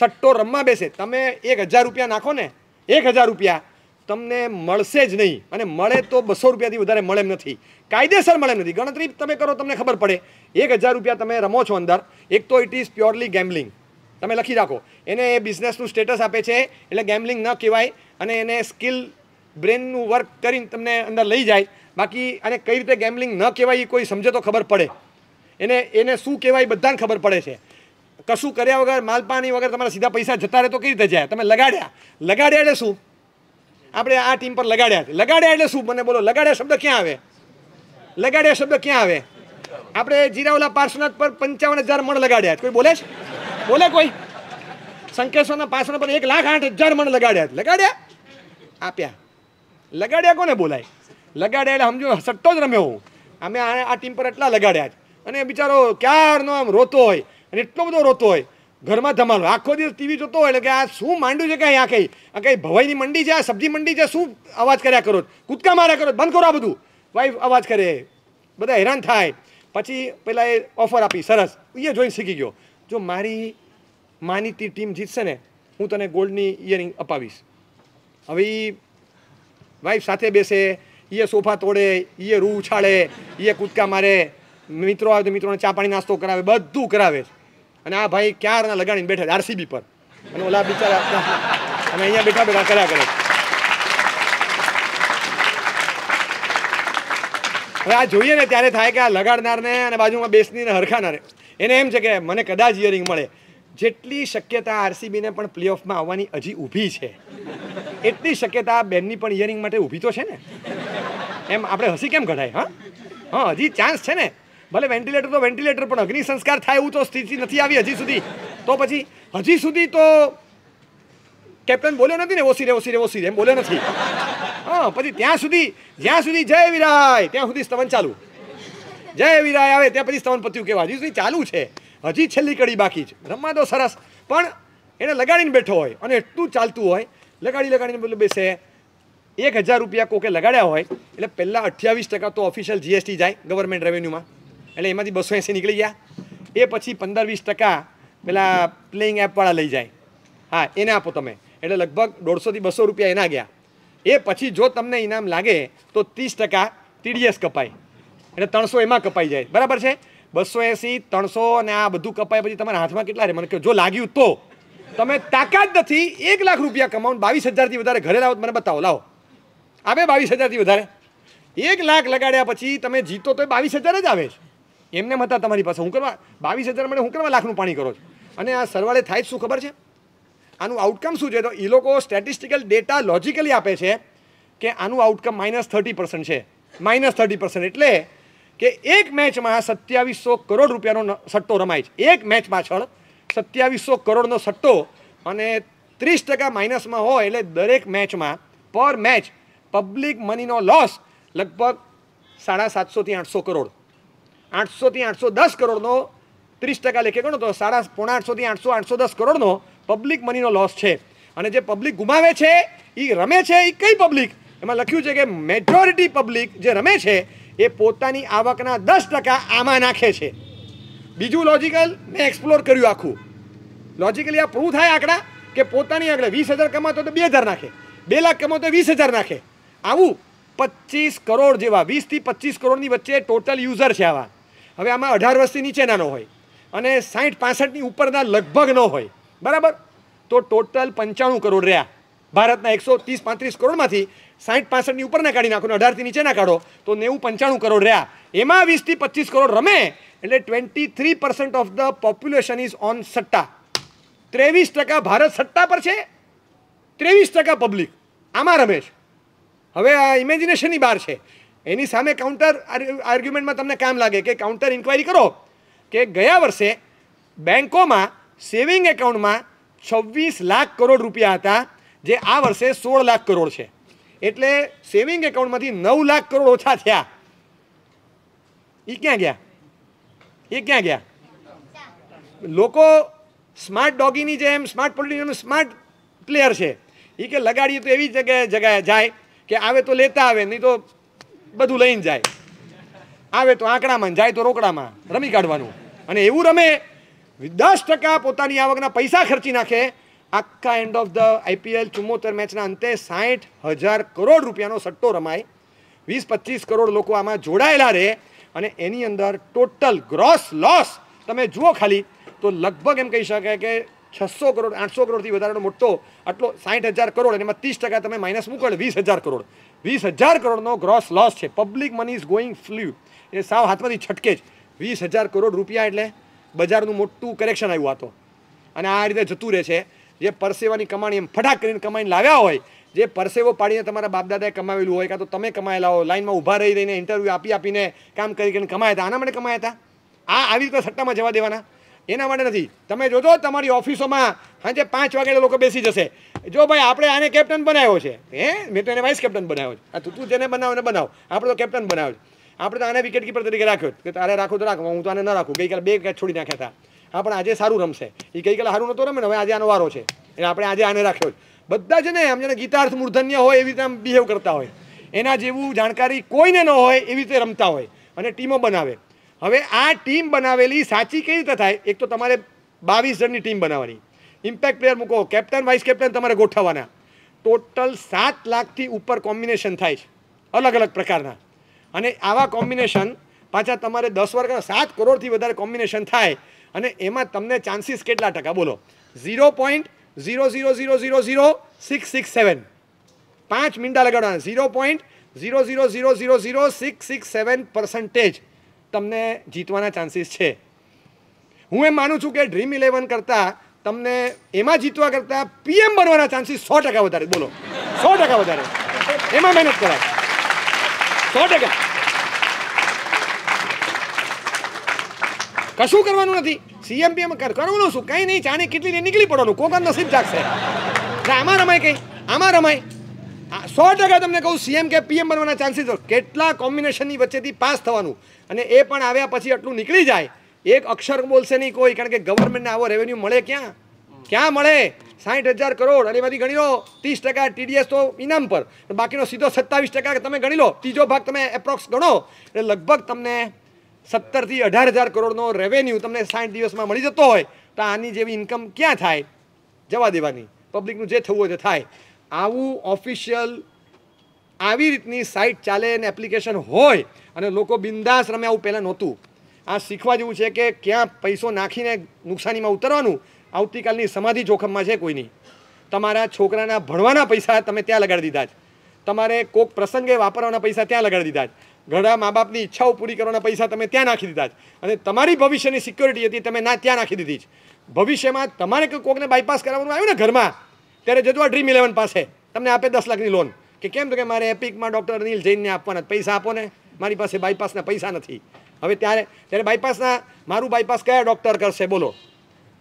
સટ્ટો રમવા બેસે તમે એક હજાર રૂપિયા નાખો ને એક હજાર રૂપિયા તમને મળશે જ નહીં અને મળે તો બસો રૂપિયાથી વધારે મળે એમ નથી કાયદેસર મળે નથી ગણતરી તમે કરો તમને ખબર પડે એક હજાર રૂપિયા તમે રમો છો અંદર એક તો ઇટ ઇઝ પ્યોરલી ગેમ્બલિંગ તમે લખી રાખો એને એ બિઝનેસનું સ્ટેટસ આપે છે એટલે ગેમ્બલિંગ ન કહેવાય અને એને સ્કિલ બ્રેનનું વર્ક કરીને તમને અંદર લઈ જાય બાકી અને કઈ રીતે ગેમ્બલિંગ ન કહેવાય એ કોઈ સમજે તો ખબર પડે એને એને શું કહેવાય બધાને ખબર પડે છે કશું કર્યા વગર માલપાણી વગર તમારા સીધા પૈસા જતા રહે તો કઈ રીતે જાય તમે લગાડ્યા લગાડ્યા એટલે શું આપણે આ ટીમ પર લગાડ્યા લગાડ્યા એટલે શું મને બોલો લગાડ્યા શબ્દ ક્યાં આવે લગાડ્યા શબ્દ ક્યાં આવે આપણે જીરાવલા પાર્શ્વનાથ પર પંચાવન હજાર મણ લગાડ્યા કોઈ બોલે છે બોલે કોઈ શંકેશ્વરના પાસણ પર એક લાખ આઠ હજાર મણ લગાડ્યા લગાડ્યા આપ્યા લગાડ્યા કોને બોલાય લગાડ્યા એટલે સમજો સટ્ટો જ રમ્યો અમે આ ટીમ પર એટલા લગાડ્યા અને બિચારો ક્યારનો આમ રોતો હોય અને એટલો બધો રોતો હોય ઘરમાં ધમાલો આખો દિવસ ટીવી જોતો હોય એટલે કે આ શું માંડું છે કાંઈ આ કંઈ આ કંઈ ભવાઈની મંડી છે આ સબ્જી મંડી છે શું અવાજ કર્યા કરો કૂદકા માર્યા કરો બંધ કરો આ બધું વાઈફ અવાજ કરે બધા હેરાન થાય પછી પેલા એ ઓફર આપી સરસ એ જોઈને શીખી ગયો જો મારી માનીતી ટીમ જીતશે ને હું તને ગોલ્ડની ઇયરિંગ અપાવીશ હવે એ વાઈફ સાથે બેસે એ સોફા તોડે એ રૂ ઉછાળે એ કૂદકા મારે મિત્રો આવે તો મિત્રોને ચા પાણી નાસ્તો કરાવે બધું કરાવે અને આ ભાઈ ક્યારના લગાડીને બેઠા આરસીબી પર અને ઓલા બિચારા અને અહીંયા બેઠા બેઠા કર્યા કરે હવે આ જોઈએ ને ત્યારે થાય કે આ લગાડનારને અને બાજુમાં બેસનીને હરખાનારે એને એમ છે કે મને કદાચ હિયરિંગ મળે જેટલી શક્યતા આરસીબીને પણ પ્લેઓફમાં આવવાની હજી ઊભી છે એટલી શક્યતા બેનની પણ હિયરિંગ માટે ઊભી તો છે ને એમ આપણે હસી કેમ કઢાય હા હા હજી ચાન્સ છે ને ભલે વેન્ટિલેટર તો વેન્ટિલેટર પણ અગ્નિ સંસ્કાર થાય એવું તો સ્થિતિ નથી આવી હજી સુધી તો પછી હજી સુધી તો કેપ્ટન બોલ્યો નથી ને ઓસી રે ઓસી રે ઓસી રે એમ બોલ્યો નથી હા પછી ત્યાં સુધી જ્યાં સુધી જય વિરાય ત્યાં સુધી સ્તવન ચાલુ જય વિરાય આવે ત્યાં પછી સ્તવન પત્યું કહેવાય હજી સુધી ચાલુ છે હજી છેલ્લી કડી બાકી છે રમવા તો સરસ પણ એને લગાડીને બેઠો હોય અને એટલું ચાલતું હોય લગાડી લગાડીને બોલે બેસે એક હજાર રૂપિયા કોકે લગાડ્યા હોય એટલે પહેલાં અઠ્યાવીસ ટકા તો ઓફિશિયલ જીએસટી જાય ગવર્મેન્ટ રેવન્યુમાં એટલે એમાંથી બસો એંસી નીકળી ગયા એ પછી પંદર વીસ ટકા પેલા પ્લેઇંગ એપવાળા લઈ જાય હા એને આપો તમે એટલે લગભગ દોઢસોથી બસો રૂપિયા એના ગયા એ પછી જો તમને ઇનામ લાગે તો ત્રીસ ટકા ટીડીએસ કપાય એટલે ત્રણસો એમાં કપાઈ જાય બરાબર છે બસો એંસી ત્રણસો અને આ બધું કપાય પછી તમારા હાથમાં કેટલા રહે મને કહો જો લાગ્યું તો તમે તાકાત નથી એક લાખ રૂપિયા કમાઉન્ટ બાવીસ હજારથી વધારે ઘરે લાવો મને બતાવો લાવો આવે બાવીસ હજારથી વધારે એક લાખ લગાડ્યા પછી તમે જીતો તો એ બાવીસ હજાર જ આવે છે એમને મતા તમારી પાસે હું કરવા બાવીસ હજાર માટે હું કરવા લાખનું પાણી કરો છો અને આ સરવાળે થાય જ શું ખબર છે આનું આઉટકમ શું છે તો એ લોકો સ્ટેટિસ્ટિકલ ડેટા લોજિકલી આપે છે કે આનું આઉટકમ માઇનસ થર્ટી પર્સન્ટ છે માઇનસ થર્ટી પર્સન્ટ એટલે કે એક મેચમાં સત્યાવીસો કરોડ રૂપિયાનો સટ્ટો રમાય છે એક મેચ પાછળ સત્યાવીસો કરોડનો સટ્ટો અને ત્રીસ ટકા માઇનસમાં હોય એટલે દરેક મેચમાં પર મેચ પબ્લિક મનીનો લોસ લગભગ સાડા સાતસોથી આઠસો કરોડ આઠસોથી આઠસો દસ કરોડનો ત્રીસ ટકા લેખે ગણો તો સાડા પોણા આઠસોથી આઠસો આઠસો દસ કરોડનો પબ્લિક મનીનો લોસ છે અને જે પબ્લિક ગુમાવે છે એ રમે છે એ કઈ પબ્લિક એમાં લખ્યું છે કે મેજોરિટી પબ્લિક જે રમે છે એ પોતાની આવકના દસ ટકા આમાં નાખે છે બીજું લોજિકલ મેં એક્સપ્લોર કર્યું આખું લોજિકલી આ પ્રૂવ થાય આંકડા કે પોતાની આંકડા વીસ હજાર કમાતો તો બે હજાર નાખે બે લાખ કમાતો વીસ હજાર નાખે આવું પચીસ કરોડ જેવા વીસથી પચીસ કરોડની વચ્ચે ટોટલ યુઝર છે આવા હવે આમાં અઢાર વર્ષથી નીચેનાનો હોય અને સાહીઠ પાસઠની ઉપરના લગભગ ન હોય બરાબર તો ટોટલ પંચાણું કરોડ રહ્યા ભારતના એકસો ત્રીસ પાંત્રીસ કરોડમાંથી સાહીઠ પાસઠની ઉપરના કાઢી નાખો ને અઢારથી નીચેના કાઢો તો નેવું પંચાણું કરોડ રહ્યા એમાં વીસથી પચીસ કરોડ રમે એટલે twenty three percent of the population is on સટ્ટા ત્રેવીસ ટકા ભારત સટ્ટા પર છે ત્રેવીસ ટકા પબ્લિક આમાં રમે છે હવે આ ઇમેજિનેશનની બહાર છે એની સામે કાઉન્ટર આર્ગ્યુમેન્ટમાં તમને કામ લાગે કે કાઉન્ટર ઇન્ક્વાયરી કરો કે ગયા વર્ષે બેન્કોમાં સેવિંગ એકાઉન્ટમાં છવ્વીસ લાખ કરોડ રૂપિયા હતા જે આ વર્ષે સોળ લાખ કરોડ છે એટલે સેવિંગ એકાઉન્ટમાંથી નવ લાખ કરોડ ઓછા થયા એ ક્યાં ગયા એ ક્યાં ગયા લોકો સ્માર્ટ ડોગીની જેમ સ્માર્ટ પોલિટિશિયનનું સ્માર્ટ પ્લેયર છે એ કે લગાડીએ તો એવી જગ્યાએ જગ્યાએ જાય કે આવે તો લેતા આવે નહીં તો બધું લઈને જાય આવે તો આંકડામાં જાય તો રોકડામાં રમી કાઢવાનું અને એવું રમે દસ ટકા પોતાની આવકના પૈસા ખર્ચી નાખે આખા એન્ડ ઓફ ધ આઈપીએલ ચુમ્મોતેર મેચના અંતે સાહીઠ હજાર કરોડ રૂપિયાનો સટ્ટો રમાય વીસ પચીસ કરોડ લોકો આમાં જોડાયેલા રહે અને એની અંદર ટોટલ ગ્રોસ લોસ તમે જુઓ ખાલી તો લગભગ એમ કહી શકાય કે છસો કરોડ આઠસો કરોડથી વધારેનો મોટો આટલો સાઠ હજાર કરોડ અને એમાં ત્રીસ ટકા તમે માઇનસ મૂકો એટલે વીસ હજાર કરોડ વીસ હજાર કરોડનો ગ્રોસ લોસ છે public money is going flew એ સાવ હાથમાંથી છટકે જ વીસ હજાર કરોડ રૂપિયા એટલે બજારનું મોટું કરેક્શન આવ્યું આ તો અને આ રીતે જતું રહે છે જે પરસેવાની કમાણી એમ ફટાક કરીને કમાઈને લાવ્યા હોય જે પરસેવો પાડીને તમારા બાપદાદાએ કમાવેલું હોય કાં તો તમે કમાયેલા હો લાઇનમાં ઊભા રહી રહીને ઇન્ટરવ્યૂ આપી આપીને કામ કરી કરીને કમાયા હતા આના માટે કમાયા હતા આ આવી રીતે સટ્ટામાં જવા દેવાના એના માટે નથી તમે જોજો તમારી ઓફિસોમાં સાંજે પાંચ વાગે લોકો બેસી જશે જો ભાઈ આપણે આને કેપ્ટન બનાવ્યો છે હે મેં તો એને વાઇસ કેપ્ટન બનાવ્યો છે તું તું જેને બનાવો એને બનાવ આપણે તો કેપ્ટન બનાવ્યો છે આપણે તો આને વિકેટ કીપર તરીકે રાખ્યો કે તારે રાખો તો રાખો હું તો આને ન રાખું ગઈકાલે બે કેચ છોડી નાખ્યા હતા હા પણ આજે સારું રમશે એ ગઈકાલે સારું નહોતો રમે ને હવે આજે આનો વારો છે એટલે આપણે આજે આને રાખ્યો બધા જ ને આમ જેને ગીતાર્થ મૂર્ધન્ય હોય એવી રીતે આમ બિહેવ કરતા હોય એના જેવું જાણકારી કોઈને ન હોય એવી રીતે રમતા હોય અને ટીમો બનાવે હવે આ ટીમ બનાવેલી સાચી કઈ રીતે થાય એક તો તમારે બાવીસ જણની ટીમ બનાવવાની ઇમ્પેક્ટ પ્લેયર મૂકો કેપ્ટન વાઇસ કેપ્ટન તમારે ગોઠવવાના ટોટલ સાત લાખથી ઉપર કોમ્બિનેશન થાય છે અલગ અલગ પ્રકારના અને આવા કોમ્બિનેશન પાછા તમારે દસ વર્ગના સાત કરોડથી વધારે કોમ્બિનેશન થાય અને એમાં તમને ચાન્સીસ કેટલા ટકા બોલો zero point zero zero zero zero zero six six seven પાંચ મિનિટા લગાડવાના zero point zero zero zero zero zero six six seven percentage તમને જીતવાના ચાન્સીસ છે હું એમ માનું છું કે ડ્રીમ ઇલેવન કરતાં તમને એમાં જીતવા કરતાં પીએમ બનવાના ચાન્સીસ સો ટકા વધારે બોલો સો ટકા વધારે એમાં મહેનત કરાય સો ટકા કશું કરવાનું નથી સીએમપીએમ કરવાનું શું કંઈ નહીં ચાણે કેટલી નીકળી પડવાનું કોકન નસીબ જાગશે આમાં રમાય કંઈ આમાં રમાય સો ટકા તમને કહું સીએમ કે પીએમ બનવાના ચાન્સીસ કેટલા કોમ્બિનેશનની વચ્ચેથી પાસ થવાનું અને એ પણ આવ્યા પછી આટલું નીકળી જાય એક અક્ષર બોલશે નહીં કોઈ કારણ કે ગવર્મેન્ટને આવો રેવન્યુ મળે ક્યાં ક્યાં મળે સાહીઠ હજાર કરોડ અને એમાંથી ગણી લો ત્રીસ ટકા ટીડીએસ તો ઇનામ પર બાકીનો સીધો સત્તાવીસ ટકા તમે ગણી લો ત્રીજો ભાગ તમે એપ્રોક્સ ગણો એટલે લગભગ તમને સત્તરથી અઢાર હજાર કરોડનો રેવન્યુ તમને સાઠ દિવસમાં મળી જતો હોય તો આની જેવી ઇન્કમ ક્યાં થાય જવા દેવાની પબ્લિકનું જે થવું હોય તે થાય આવું ઓફિશિયલ આવી રીતની સાઇટ ચાલે અને એપ્લિકેશન હોય અને લોકો બિંદાસ રમે આવું પહેલાં નહોતું આ શીખવા જેવું છે કે ક્યાં પૈસો નાખીને નુકસાનીમાં ઉતરવાનું આવતીકાલની સમાધિ જોખમમાં છે કોઈની તમારા છોકરાના ભણવાના પૈસા તમે ત્યાં લગાડી દીધા જ તમારે કોક પ્રસંગે વાપરવાના પૈસા ત્યાં લગાડી દીધા જ ઘણા મા બાપની ઈચ્છાઓ પૂરી કરવાના પૈસા તમે ત્યાં નાખી દીધા જ અને તમારી ભવિષ્યની સિક્યોરિટી હતી તમે ના ત્યાં નાખી દીધી જ ભવિષ્યમાં તમારે કોકને બાયપાસ કરાવવાનું આવ્યું ને ઘરમાં ત્યારે જજો આ ડ્રીમ ઇલેવન પાસે તમને આપે દસ લાખની લોન કે કેમ તો કે મારે એપિકમાં ડૉક્ટર અનિલ જૈનને આપવાના પૈસા આપો ને મારી પાસે બાયપાસના પૈસા નથી હવે ત્યારે ત્યારે બાયપાસના મારું બાયપાસ કયા ડૉક્ટર કરશે બોલો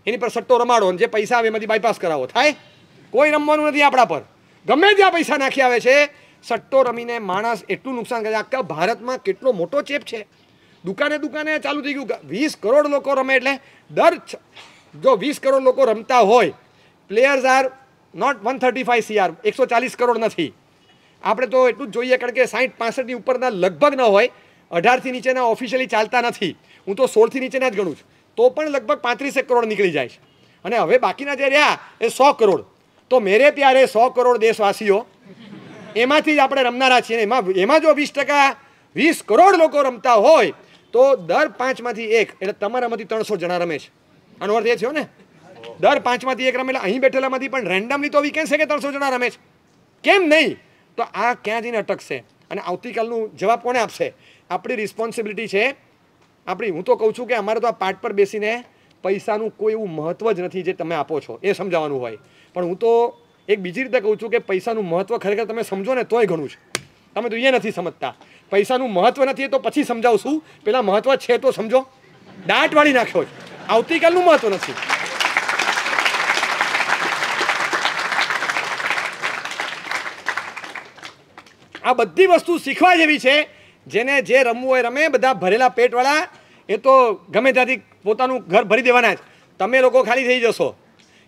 એની પર સટ્ટો રમાડો જે પૈસા આવે એમાંથી બાયપાસ કરાવો થાય કોઈ રમવાનું નથી આપણા પર ગમે ત્યાં પૈસા નાખી આવે છે સટ્ટો રમીને માણસ એટલું નુકસાન કરે આખા ભારતમાં કેટલો મોટો ચેપ છે દુકાને દુકાને ચાલુ થઈ ગયું વીસ કરોડ લોકો રમે એટલે દર જો વીસ કરોડ લોકો રમતા હોય players are not one thirty five CR એકસો ચાલીસ કરોડ નથી આપણે તો એટલું જ જોઈએ કારણ કે સાહીઠ પાસઠની ઉપરના લગભગ ન હોય અઢારથી નીચેના ઓફિશિયલી ચાલતા નથી હું તો સોળથી નીચેના જ ગણું છું તો પણ લગભગ પાંત્રીસેક કરોડ નીકળી જાય છે અને હવે બાકીના જે રહ્યા એ સો કરોડ તો મેરે ત્યારે સો કરોડ દેશવાસીઓ એમાંથી જ આપણે રમનારા છીએ એમાં એમાં જો વીસ ટકા વીસ કરોડ લોકો રમતા હોય તો દર પાંચમાંથી એક એટલે તમારામાંથી ત્રણસો જણા રમે છે આનો અર્થ એ થયો ને દર પાંચમાંથી એક રમે એટલે અહીં બેઠેલામાંથી પણ રેન્ડમલી તો વી કેન કે ત્રણસો જણા રમે છે કેમ નહીં તો આ ક્યાં અટકશે અને આવતીકાલનું જવાબ કોને આપશે આપણી રિસ્પોન્સિબિલિટી છે આપણી હું તો કહું છું કે અમારે તો આ પાર્ટ પર બેસીને પૈસાનું કોઈ એવું મહત્ત્વ જ નથી જે તમે આપો છો એ સમજાવવાનું હોય પણ હું તો એક બીજી રીતે કહું છું કે પૈસાનું મહત્ત્વ ખરેખર તમે સમજો ને તોય ઘણું છે તમે તો એ નથી સમજતા પૈસાનું મહત્ત્વ નથી તો પછી સમજાવશું પેલા મહત્ત્વ છે તો સમજો દાંટ વાળી નાખ્યો આવતીકાલનું મહત્ત્વ નથી આ બધી વસ્તુ શીખવા જેવી છે જેને જે રમવું હોય રમે બધા ભરેલા પેટવાળા એ તો ગમે ત્યાંથી પોતાનું ઘર ભરી દેવાના જ તમે લોકો ખાલી થઈ જશો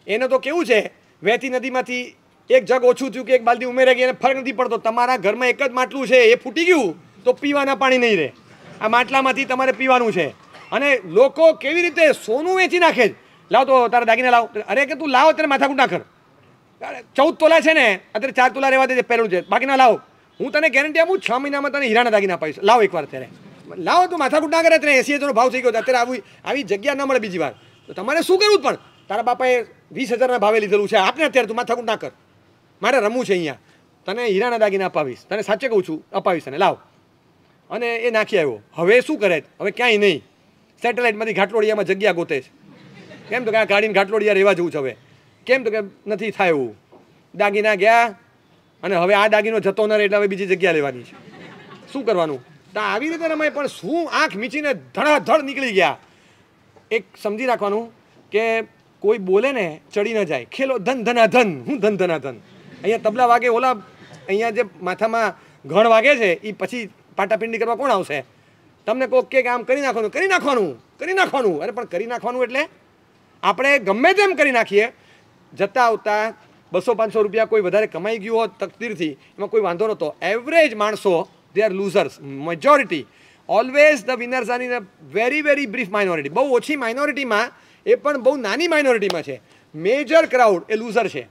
એને તો કેવું છે વહેતી નદીમાંથી એક જગ ઓછું થયું કે એક બાલદી ઉમેરાઈ ગઈ અને ફરક નથી પડતો તમારા ઘરમાં એક જ માટલું છે એ ફૂટી ગયું તો પીવાના પાણી નહીં રહે આ માટલામાંથી તમારે પીવાનું છે અને લોકો કેવી રીતે સોનું વેચી નાખે જ લાવ તો તારા દાગીને લાવ અરે કે તું લાવ અત્યારે માથાકૂટ ના કર ચૌદ તોલા છે ને અત્યારે ચાર તોલા રહેવા દે પહેલું છે બાકીના લાવ હું તને ગેરંટી આપું છ મહિનામાં તને હીરાના દાગીના અપાવીશ લાવ એકવાર ત્યારે લાવો તું માથાકૂટ ના કરે ત્યારે એસી હજારનો ભાવ થઈ ગયો અત્યારે આવી આવી જગ્યા ના મળે બીજી વાર તો તમારે શું કરવું પણ તારા બાપાએ વીસ હજારના ભાવે લીધેલું છે આપને અત્યારે તું માથાકૂટ ના કર મારે રમવું છે અહીંયા તને હીરાના દાગીના અપાવીશ તને સાચે કહું છું અપાવીશ અને લાવ અને એ નાખી આવ્યો હવે શું કરે હવે ક્યાંય નહીં સેટેલાઇટમાંથી ઘાટલોડિયામાં જગ્યા ગોતે છે કેમ તો કે આ ગાડીને ઘાટલોડિયા રહેવા જવું છે હવે કેમ તો કે નથી થાય એવું દાગીના ગયા અને હવે આ દાગીનો જતો ન રહે એટલે હવે બીજી જગ્યા લેવાની છે શું કરવાનું તો આવી રીતે રમાય પણ શું આંખ મીચીને ધડાધડ નીકળી ગયા એક સમજી રાખવાનું કે કોઈ બોલે ને ચડી ન જાય ખેલો ધન ધના ધન હું ધન ધના ધન અહીંયા તબલા વાગે ઓલા અહીંયા જે માથામાં ઘણ વાગે છે એ પછી પાટાપિંડી કરવા કોણ આવશે તમને કોક કે આમ કરી નાખવાનું કરી નાખવાનું કરી નાખવાનું અરે પણ કરી નાખવાનું એટલે આપણે ગમે તેમ કરી નાખીએ જતા આવતા બસો પાંચસો રૂપિયા કોઈ વધારે કમાઈ ગયું હોત તકતીરથી એમાં કોઈ વાંધો નહોતો એવરેજ માણસો they are losers majority always the winners are in a very very brief minority બહુ ઓછી માઇનોરિટીમાં એ પણ બહુ નાની માઇનોરિટીમાં છે મેજર ક્રાઉડ એ લૂઝર છે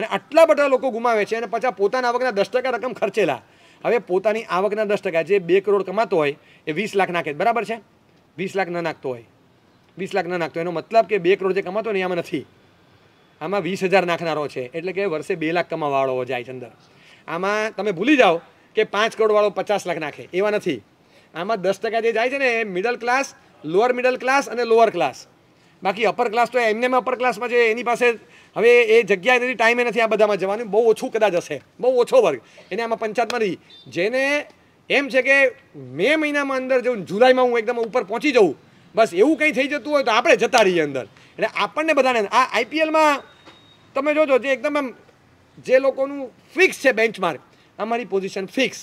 અને આટલા બધા લોકો ગુમાવે છે અને પાછા પોતાના આવકના દસ ટકા રકમ ખર્ચેલા હવે પોતાની આવકના દસ ટકા જે બે કરોડ કમાતો હોય એ વીસ લાખ નાખે બરાબર છે વીસ લાખ ન નાખતો હોય વીસ લાખ ન નાખતો એનો મતલબ કે બે કરોડ જે કમાતો ને આમાં નથી આમાં વીસ હજાર નાખનારો છે એટલે કે વર્ષે બે લાખ કમાવાળો જાય છે અંદર આમાં તમે ભૂલી જાઓ કે પાંચ કરોડવાળો પચાસ લાખ નાખે એવા નથી આમાં દસ ટકા જે જાય છે ને એ middle class lower middle class અને લોઅર ક્લાસ બાકી અપર ક્લાસ તો એમને અપર ક્લાસમાં છે એની પાસે હવે એ જગ્યાએ નથી ટાઈમે નથી આ બધામાં જવાનું બહુ ઓછું કદાચ હશે બહુ ઓછો વર્ગ એને આમાં પંચાયતમાં રહી જેને એમ છે કે મે મહિનામાં અંદર જવું જુલાઈમાં હું એકદમ ઉપર પહોંચી જઉં બસ એવું કંઈ થઈ જતું હોય તો આપણે જતા રહીએ અંદર એટલે આપણને બધાને આ આઈપીએલમાં તમે જોજો જે એકદમ આમ જે લોકોનું ફિક્સ છે બેન્ચમાર્ક અમારી પોઝિશન ફિક્સ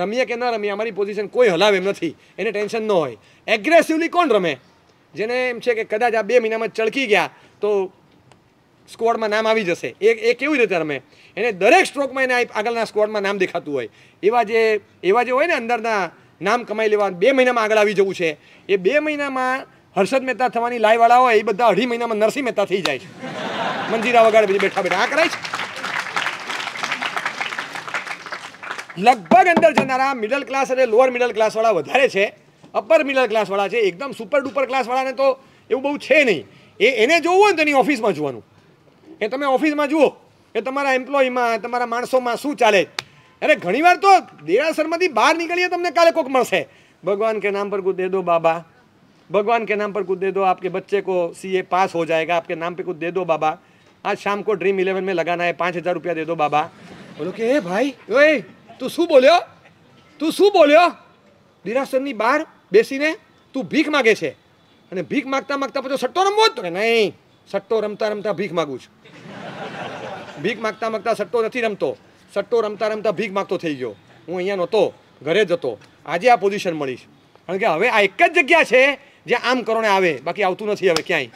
રમીએ કે ન રમીએ અમારી પોઝિશન કોઈ હલાવે એમ નથી એને ટેન્શન ન હોય એગ્રેસિવલી કોણ રમે જેને એમ છે કે કદાચ આ બે મહિનામાં ચળકી ગયા તો સ્કોડમાં નામ આવી જશે એ એ કેવી રીતે રમે એને દરેક સ્ટ્રોકમાં એને આગળના સ્કોડમાં નામ દેખાતું હોય એવા જે એવા જે હોય ને અંદરના નામ કમાઈ લેવા બે મહિનામાં આગળ આવી જવું છે એ બે મહિનામાં હર્ષદ મહેતા થવાની લાયવાળા હોય એ બધા અઢી મહિનામાં નરસિંહ મહેતા થઈ જાય છે મંજીરા વગાડે પછી બેઠા બેઠા આ કરાય છે લગભગ અંદર જનારા મિડલ ક્લાસ અને લોઅર મિડલ ક્લાસવાળા વધારે છે અપર મિડલ ક્લાસવાળા છે એકદમ સુપર ડુપર ક્લાસવાળાને તો એવું બહુ છે નહીં એ એને જોવું હોય ને તેની ઓફિસમાં જોવાનું એ તમે ઓફિસમાં જુઓ એ તમારા એમ્પ્લોયીમાં તમારા માણસોમાં શું ચાલે અરે ઘણીવાર તો દેરાસરમાંથી બહાર નીકળીએ તમને કાલે કોક મળશે ભગવાન કે નામ પર કુ દે દો બાબા ભગવાન કે નામ પર કુદ દે દો આપકે બચ્ચે કો સીએ પાસ હો જાયગા આપકે નામ पे કુદ દે દો બાબા આજ શામ को ડ્રીમ ઇલેવન મેં લગાના है પાંચ હજાર રૂપિયા દે દો બાબા બોલો કે એ ભાઈ ઓય તું શું બોલ્યો તું શું બોલ્યો નિરાસનની બહાર બેસીને તું ભીખ માગે છે અને ભીખ માગતા માગતા પછી સટ્ટો રમવો જ કે નહીં સટ્ટો રમતા રમતા ભીખ માગું છું ભીખ માગતા માગતા સટ્ટો નથી રમતો સટ્ટો રમતા રમતા ભીખ માગતો થઈ ગયો હું અહીંયા નહોતો ઘરે જતો આજે આ પોઝિશન મળીશ કારણ કે હવે આ એક જ જગ્યા છે જે આમ કરોને આવે બાકી આવતું નથી હવે ક્યાંય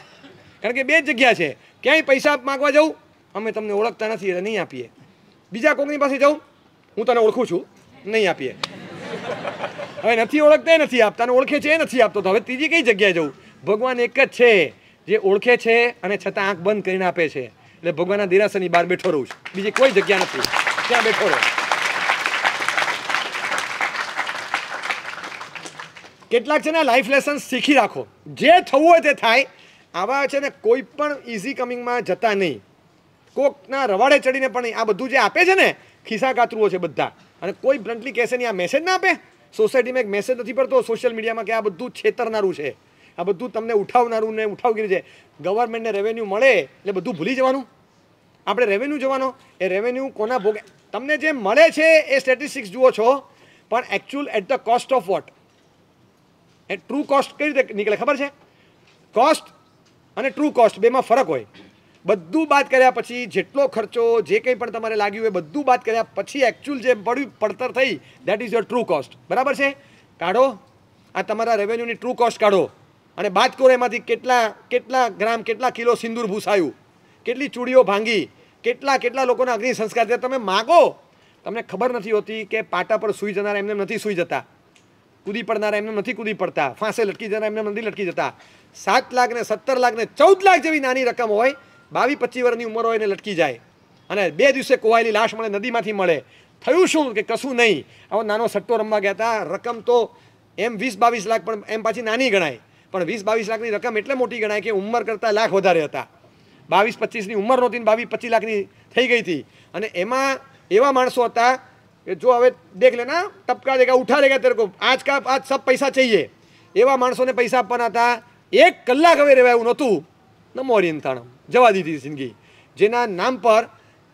કારણ કે બે જ જગ્યા છે ક્યાંય પૈસા માગવા જવું અમે તમને ઓળખતા નથી એટલે નહીં આપીએ બીજા કોકની પાસે જવું હું તને ઓળખું છું નહીં આપીએ હવે નથી ઓળખતા નથી આપતા અને ઓળખે છે એ નથી આપતો તો હવે ત્રીજી કઈ જગ્યાએ જવું ભગવાન એક જ છે જે ઓળખે છે અને છતાં આંખ બંધ કરીને આપે છે એટલે ભગવાનના દિરાસાની બહાર બેઠો રહું છું બીજી કોઈ જગ્યા નથી ત્યાં બેઠો રહું કેટલાક છે ને લાઈફ લેસન્સ શીખી રાખો જે થવું હોય તે થાય આવા છે ને કોઈ પણ ઇઝી કમિંગમાં જતા નહીં કોકના રવાડે ચડીને પણ આ બધું જે આપે છે ને ખિસ્સા કાતરુઓ છે બધા અને કોઈ બ્લન્ટલી કહેશે નહીં આ મેસેજ ના આપે સોસાયટીમાં એક મેસેજ નથી પડતો સોશિયલ મીડિયામાં કે આ બધું છેતરનારું છે આ બધું તમને ઉઠાવનારું ને ઉઠાવગીરી છે ગવર્મેન્ટને રેવન્યુ મળે એટલે બધું ભૂલી જવાનું આપણે રેવન્યુ જવાનો એ રેવન્યુ કોના ભોગે તમને જે મળે છે એ સ્ટેટિસ્ટિક્સ જુઓ છો પણ actual at the cost of what a true cost કઈ રીતે નીકળે ખબર છે કોસ્ટ અને ટ્રુ કોસ્ટ બેમાં ફરક હોય બધું બાદ કર્યા પછી જેટલો ખર્ચો જે કંઈ પણ તમારે લાગ્યું હોય બધું બાદ કર્યા પછી એકચ્યુઅલ જે પડ્યું પડતર થઈ that is your true cost બરાબર છે કાઢો આ તમારા રેવન્યુની ટ્રુ કોસ્ટ કાઢો અને બાદ કરો એમાંથી કેટલા કેટલા ગ્રામ કેટલા કિલો સિંદૂર ભૂસાયું કેટલી ચૂડીઓ ભાંગી કેટલા કેટલા લોકોના અગ્નિ સંસ્કાર થયા તમે માગો તમને ખબર નથી હોતી કે પાટા પર સૂઈ જનારા એમને નથી સૂઈ જતા કૂદી પડનારા એમને નથી કૂદી પડતા ફાંસે લટકી જનારા એમને નથી લટકી જતા સાત લાખ ને સત્તર લાખ ને ચૌદ લાખ જેવી નાની રકમ હોય બાવીસ પચીસ વર્ષની ઉંમર હોય એને લટકી જાય અને બે દિવસે કોવાયેલી લાશ મળે નદીમાંથી મળે થયું શું કે કશું નહીં આવો નાનો સટ્ટો રમવા ગયા હતા રકમ તો એમ વીસ બાવીસ લાખ પણ એમ પાછી નાની ગણાય પણ વીસ બાવીસ લાખની રકમ એટલે મોટી ગણાય કે ઉંમર કરતાં લાખ વધારે હતા બાવીસ પચીસની ઉંમર નહોતી બાવીસ પચીસ લાખની થઈ ગઈ હતી અને એમાં એવા માણસો હતા कि जो हवे देख लेना ટપકા देगा ઉઠા लेगा તેરે को आज का आज सब पैसा એવા માણસોને પૈસા આપવાના હતા એક કલાક હવે રહેવાય એવું નહોતું નમો ઓરિયંતાણમ જવા દીધી જિંદગી જેના નામ પર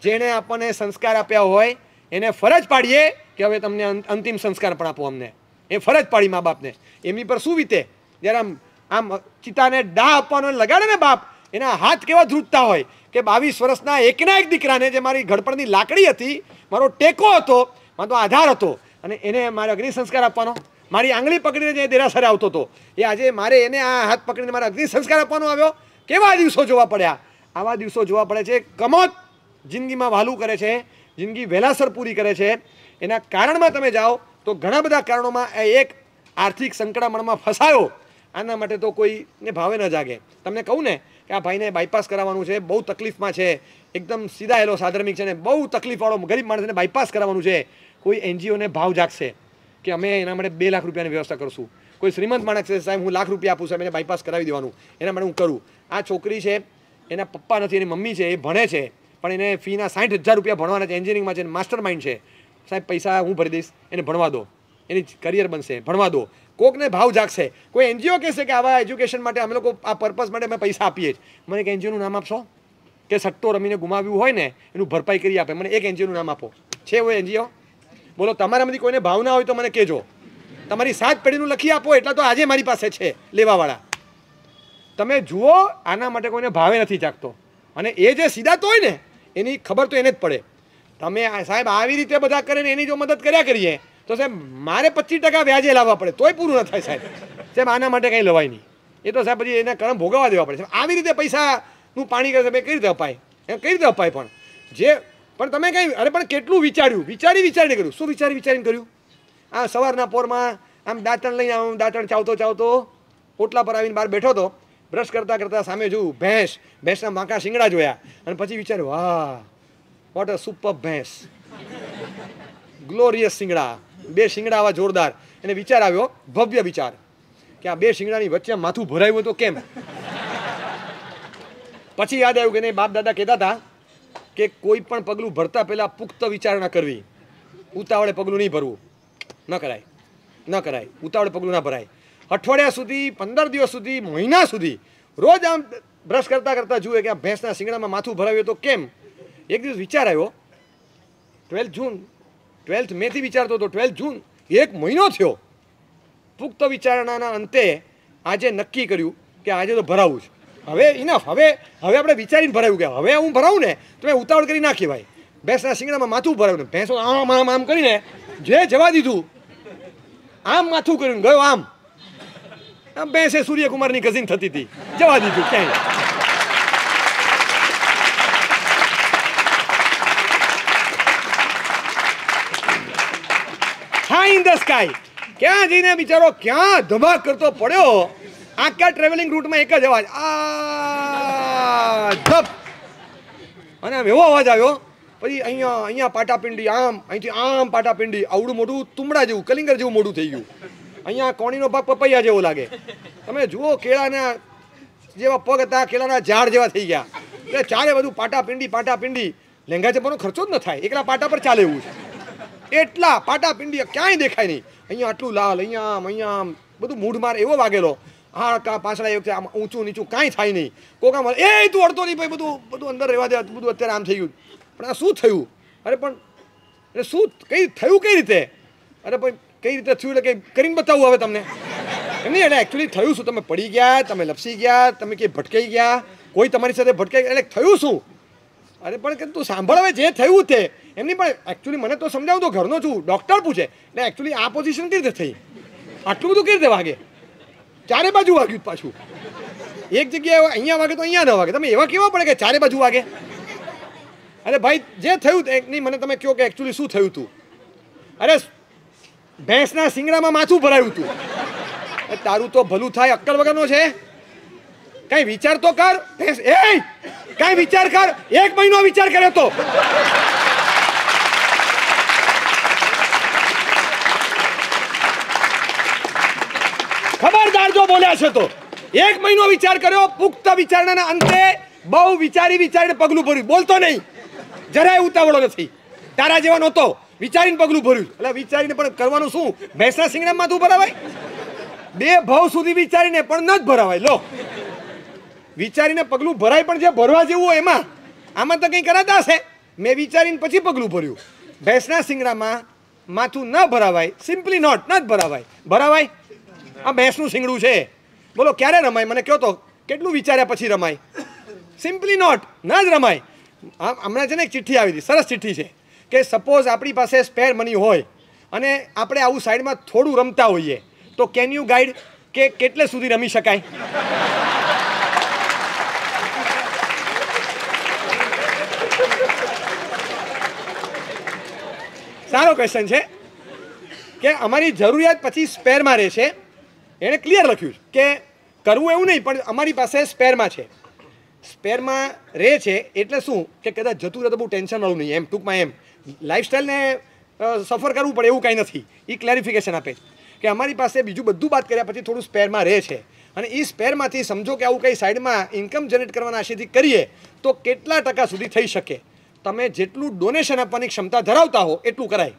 જેણે આપણને સંસ્કાર આપ્યા હોય એને ફરજ પાડીએ કે હવે તમને અંતિમ સંસ્કાર પણ આપો અમને એ ફરજ પાડી મા બાપને એમની પર શું વીતે જ્યારે આમ આમ ચિતાને ડા આપવાનો લગાડે ને બાપ એના હાથ કેવા ધ્રુજતા હોય કે બાવીસ વર્ષના એકના એક દીકરાને જે મારી ઘડપણની લાકડી હતી મારો ટેકો હતો મારો તો આધાર હતો અને એને મારે અગ્નિ સંસ્કાર આપવાનો મારી આંગળી પકડીને જે દેરાસરે આવતો હતો એ આજે મારે એને આ હાથ પકડીને મારે અગ્નિ સંસ્કાર આપવાનો આવ્યો કેવા દિવસો જોવા પડ્યા આવા દિવસો જોવા પડે છે કમોત જિંદગીમાં વહાલું કરે છે જિંદગી વહેલાસર પૂરી કરે છે એના કારણમાં તમે જાઓ તો ઘણા બધા કારણોમાં એ એક આર્થિક સંકળામણમાં ફસાયો આના માટે તો કોઈને ભાવે ન જાગે તમને કહું ને કે આ ભાઈને બાયપાસ કરાવવાનું છે બહુ તકલીફમાં છે એકદમ સીધા એલો સાધર્મિક છે ને બહુ તકલીફવાળો ગરીબ માણસને બાયપાસ કરાવવાનું છે કોઈ એનજીઓને ભાવ જાગશે કે અમે એના માટે બે લાખ રૂપિયાની વ્યવસ્થા કરશું કોઈ શ્રીમંત માણસ છે સાહેબ હું લાખ રૂપિયા આપું સાહેબ એને બાયપાસ કરાવી દેવાનું એના માટે હું કરું આ છોકરી છે એના પપ્પા નથી એની મમ્મી છે એ ભણે છે પણ એને ફીના સાઠ હજાર રૂપિયા ભણવાના છે એન્જિનિયરિંગમાં છે માસ્ટર માઇન્ડ છે સાહેબ પૈસા હું ભરી દઈશ એને ભણવા દો એની કરિયર બનશે ભણવા દો કોકને ભાવ જાગશે કોઈ એનજીઓ કહેશે કે આવા એજ્યુકેશન માટે અમે લોકો આ પર્પઝ માટે અમે પૈસા આપીએ જ મને એક એનજીઓનું નામ આપશો કે સટ્ટો રમીને ગુમાવ્યું હોય ને એનું ભરપાઈ કરી આપે મને એક એનજીઓનું નામ આપો છે એવું એનજીઓ બોલો તમારામાંથી કોઈને ભાવના હોય તો મને કહેજો તમારી સાત પેઢીનું લખી આપો એટલા તો આજે મારી પાસે છે લેવાવાળા તમે જુઓ આના માટે કોઈને ભાવે નથી જાગતો અને એ જે સીધા તો હોય ને એની ખબર તો એને જ પડે તમે સાહેબ આવી રીતે બધા કરે ને એની જો મદદ કર્યા કરીએ તો સાહેબ મારે પચીસ ટકા વ્યાજે લાવવા પડે તોય પૂરું ન થાય સાહેબ સાહેબ આના માટે કંઈ લવાય નહીં એ તો સાહેબ પછી એના કર્મ ભોગવવા દેવા પડે આવી રીતે પૈસાનું પાણી કરે સાહેબ કઈ રીતે અપાય એ કઈ રીતે અપાય પણ જે પણ તમે કંઈ અરે પણ કેટલું વિચાર્યું વિચારી વિચારીને કર્યું શું વિચારી વિચારીને કર્યું આ સવારના પોરમાં આમ દાંતણ લઈને આમ દાંતણ ચાવતો ચાવતો ઓટલા પર આવીને બહાર બેઠો હતો બ્રશ કરતાં કરતાં સામે જોયું ભેંસ ભેંસના માકા શિંગડા જોયા અને પછી વિચાર્યું વાહ વોટ અ સુપર ભેંસ ગ્લોરિયસ શિંગડા બે શિંગડા આવા જોરદાર એને વિચાર આવ્યો ભવ્ય વિચાર કે આ બે શિંગડાની વચ્ચે માથું ભરાયું હતું કેમ પછી યાદ આવ્યું કે નહીં બાપ દાદા કહેતા હતા કે કોઈ પણ પગલું ભરતા પહેલાં પુખ્ત વિચારણા કરવી ઉતાવળે પગલું નહીં ભરવું ન કરાય ન કરાય ઉતાવળે પગલું ના ભરાય અઠવાડિયા સુધી પંદર દિવસ સુધી મહિના સુધી રોજ આમ બ્રશ કરતાં કરતાં જુએ કે આ ભેંસના શિંગડામાં માથું ભરાવ્યું તો કેમ એક દિવસ વિચાર આવ્યો ટ્વેલ્થ જૂન ટ્વેલ્થ મેથી વિચારતો હતો ટ્વેલ્થ જૂન એક મહિનો થયો પુખ્ત વિચારણાના અંતે આજે નક્કી કર્યું કે આજે તો ભરાવું છે હવે ઇનફ હવે હવે આપણે વિચારીને ભરાયું કે હવે હું ભરાવું ને તમે ઉતાવળ કરી નાખી ભાઈ ભેંસના શિંગડામાં માથું ભરાયું ને ભેંસો આમ આમ આમ કરીને જે જવા દીધું આમ માથું કર્યું ગયો આમ આમ ભેંસે સૂર્યકુમારની કઝિન થતી હતી જવા દીધું ક્યાંય હાઈ ઇન ધ સ્કાય ક્યાં જઈને બિચારો ક્યાં ધમાક કરતો પડ્યો આખા ટ્રેવલિંગ રૂટમાં એક જ અવાજ આ ધપ અને એવો અવાજ આવ્યો પછી અહીંયા અહીંયા પાટાપિંડી આમ અહીંથી આમ પાટાપિંડી આવડું મોઢું તુમડા જેવું કલિંગર જેવું મોઢું થઈ ગયું અહીંયા કોણીનો ભાગ પપૈયા જેવો લાગે તમે જુઓ કેળાના જેવા પગ હતા કેળાના ઝાડ જેવા થઈ ગયા એટલે ચાલે બધું પાટાપિંડી પાટાપિંડી લહેંગા જવાનો ખર્ચો જ ન થાય એકલા પાટા પર ચાલે એવું છે એટલા પાટાપિંડી ક્યાંય દેખાય નહીં અહીંયા આટલું લાલ અહીંયા આમ અહીંયા આમ બધું મૂઢ માર એવો વાગેલો હા કા પાછળ એવું કે આમ ઊંચું નીચું કાંઈ થાય નહીં કોકા મળે એ તું અડતો નહીં ભાઈ બધું બધું અંદર રહેવા દે બધું અત્યારે આમ થઈ ગયું પણ આ શું થયું અરે પણ એટલે શું કઈ થયું કઈ રીતે અરે ભાઈ કઈ રીતે થયું એટલે કંઈ કરીને બતાવું હવે તમને એમ નહીં એટલે એકચ્યુઅલી થયું શું તમે પડી ગયા તમે લપસી ગયા તમે કંઈ ભટકાઈ ગયા કોઈ તમારી સાથે ભટકાઈ એટલે થયું શું અરે પણ કે તું સાંભળ હવે જે થયું તે એમની પણ એકચ્યુઅલી મને તો સમજાવું તો ઘરનો છું ડૉક્ટર પૂછે એટલે એકચ્યુઅલી આ પોઝિશન કઈ રીતે થઈ આટલું બધું કઈ રીતે વાગે ચારે બાજુ વાગ્યું પાછું એક જગ્યાએ અહીંયા વાગે તો અહીંયા ન વાગે તમે એવા કેવા પડે કે ચારે બાજુ વાગે અરે ભાઈ જે થયું નહીં મને તમે કહો કે એકચ્યુઅલી શું થયું હતું અરે ભેંસના શિંગડામાં માથું ભરાયું હતું તારું તો ભલું થાય અક્કલ વગરનો છે કઈ વિચાર તો કર ભેંસ એ કઈ વિચાર કર એક મહિનો વિચાર કર્યો તો જો બોલ્યા છે તો એક મહિનો વિચાર કર્યો પુખ્ત વિચારણાના અંતે બહુ વિચારી વિચારીને પગલું ભર્યું બોલતો નહીં જરાય ઉતાવળો નથી તારા જેવા નહોતો વિચારીને પગલું ભર્યું એટલે વિચારીને પણ કરવાનું શું ભેંસના સિંગડા માથું ભરાવાય બે ભાવ સુધી વિચારીને પણ ન જ ભરાવાય લો વિચારીને પગલું ભરાય પણ જે ભરવા જેવું હોય એમાં આમાં તો કંઈ કરાતા હશે મેં વિચારીને પછી પગલું ભર્યું ભેંસના સિંગડામાં માથું ન ભરાવાય સિમ્પલી નોટ ન જ ભરાવાય ભરાવાય આ ભેંસનું શિંગડું છે બોલો ક્યારે રમાય મને કહો તો કેટલું વિચાર્યા પછી રમાય સિમ્પલી નોટ ના જ રમાય આમ હમણાં છે ને એક ચિઠ્ઠી આવી હતી સરસ ચિઠ્ઠી છે કે સપોઝ આપણી પાસે સ્પેર મની હોય અને આપણે આવું સાઈડમાં થોડું રમતા હોઈએ તો કેન યુ ગાઈડ કે કેટલે સુધી રમી શકાય સારો ક્વેશ્ચન છે કે અમારી જરૂરિયાત પછી સ્પેરમાં રહેશે એણે ક્લિયર લખ્યું છે કે કરવું એવું નહીં પણ અમારી પાસે સ્પેરમાં છે સ્પેરમાં રહે છે એટલે શું કે કદાચ જતું રહે તો બહુ ટેન્શન વાળું નહીં એમ ટૂંકમાં એમ લાઈફસ્ટાઈલને સફર કરવું પડે એવું કાંઈ નથી એ ક્લેરિફિકેશન આપે કે અમારી પાસે બીજું બધું વાત કર્યા પછી થોડું સ્પેરમાં રહે છે અને એ સ્પેરમાંથી સમજો કે આવું કંઈ સાઈડમાં ઇન્કમ જનરેટ કરવાના આશયથી કરીએ તો કેટલા ટકા સુધી થઈ શકે તમે જેટલું ડોનેશન આપવાની ક્ષમતા ધરાવતા હો એટલું કરાય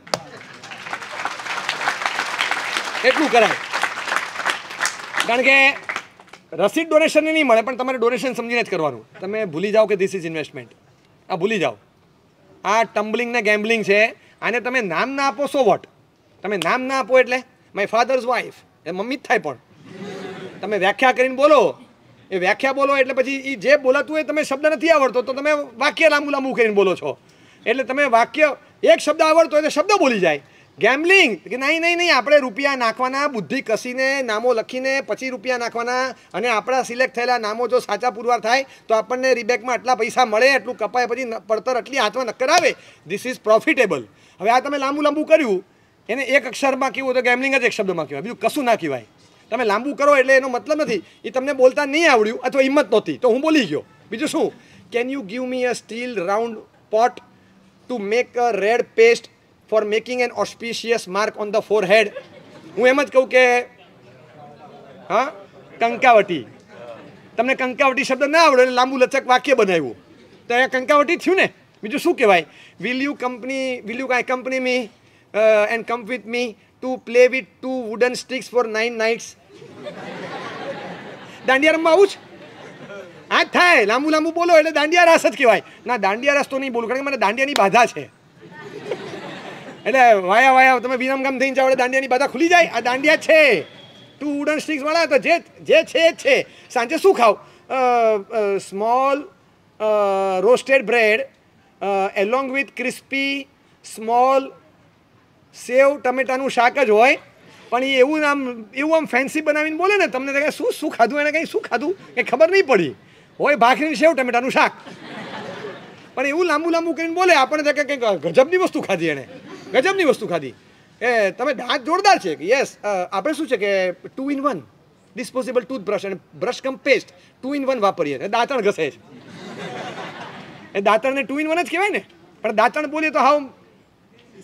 એટલું કરાય કારણ કે રસીદ ડોનેશનને નહીં મળે પણ તમારે ડોનેશન સમજીને જ કરવાનું તમે ભૂલી જાઓ કે ધીસ ઇઝ ઇન્વેસ્ટમેન્ટ આ ભૂલી જાઓ આ ટમ્બલિંગ ને ગેમ્બલિંગ છે આને તમે નામ ના આપો સો વોટ તમે નામ ના આપો એટલે માય ફાધર્સ વાઇફ એ મમ્મી જ થાય પણ તમે વ્યાખ્યા કરીને બોલો એ વ્યાખ્યા બોલો એટલે પછી એ જે બોલાતું હોય તમે શબ્દ નથી આવડતો તો તમે વાક્ય લાંબુ લાંબુ કરીને બોલો છો એટલે તમે વાક્ય એક શબ્દ આવડતો એટલે શબ્દ બોલી જાય ગેમ્બલિંગ કે નહીં નહીં નહીં આપણે રૂપિયા નાખવાના બુદ્ધિ કસીને નામો લખીને પછી રૂપિયા નાખવાના અને આપણા સિલેક્ટ થયેલા નામો જો સાચા પુરવાર થાય તો આપણને રીબેકમાં આટલા પૈસા મળે એટલું કપાય પછી પડતર આટલી હાથમાં નક્કર આવે ધીસ ઇઝ પ્રોફિટેબલ હવે આ તમે લાંબુ લાંબુ કર્યું એને એક અક્ષરમાં કેવું તો ગેમ્બલિંગ જ એક શબ્દમાં કહેવાય બીજું કશું ના કહેવાય તમે લાંબુ કરો એટલે એનો મતલબ નથી એ તમને બોલતા નહીં આવડ્યું અથવા હિંમત નહોતી તો હું બોલી ગયો બીજું શું can you give me a steel round pot to make a red paste for making an auspicious mark on the forehead હું એમ જ કહું કે હા કંકાવટી તમને કંકાવટી શબ્દ ના આવડે એટલે લાંબુ લચક વાક્ય બનાવ્યું તો એ કંકાવટી થયું ને બીજું શું કહેવાય will you company will you કાંઈ company me and come with me to play with two wooden sticks for nine nights dandiya રમવા આવું જ આ જ થાય લાંબુ લાંબુ બોલો એટલે દાંડિયા રાસ જ કહેવાય ના દાંડિયા રાસ તો નહીં બોલું કારણ કે મને દાંડિયાની બાધા છે એટલે વાયા વાયા તમે વિનામગામ થઈને જાઓ દાંડિયાની બધા ખુલી જાય આ દાંડિયા છે ટુ વુડન વાળા તો જે જે છે જ છે સાંજે શું ખાવ small roasted bread along with crispy small sev ટમેટાનું શાક જ હોય પણ એ એવું આમ એવું આમ ફેન્સી બનાવીને બોલે ને તમને કંઈ શું શું ખાધું એને કંઈ શું ખાધું કંઈ ખબર નહીં પડી હોય ભાખરીને સેવ ટમેટાનું શાક પણ એવું લાંબુ લાંબુ કરીને બોલે આપણને તો કંઈક ગજબની વસ્તુ ખાધી એણે ગજબની વસ્તુ ખાધી એ તમે દાંત જોરદાર છે યસ આપણે શું છે કે two in one disposable toothbrush અને brush cum paste two in one વાપરીએ અને દાંતણ ઘસે છે એ દાંતણને ટુ ઇન વન જ કહેવાય ને પણ દાંતણ બોલીએ તો હાવ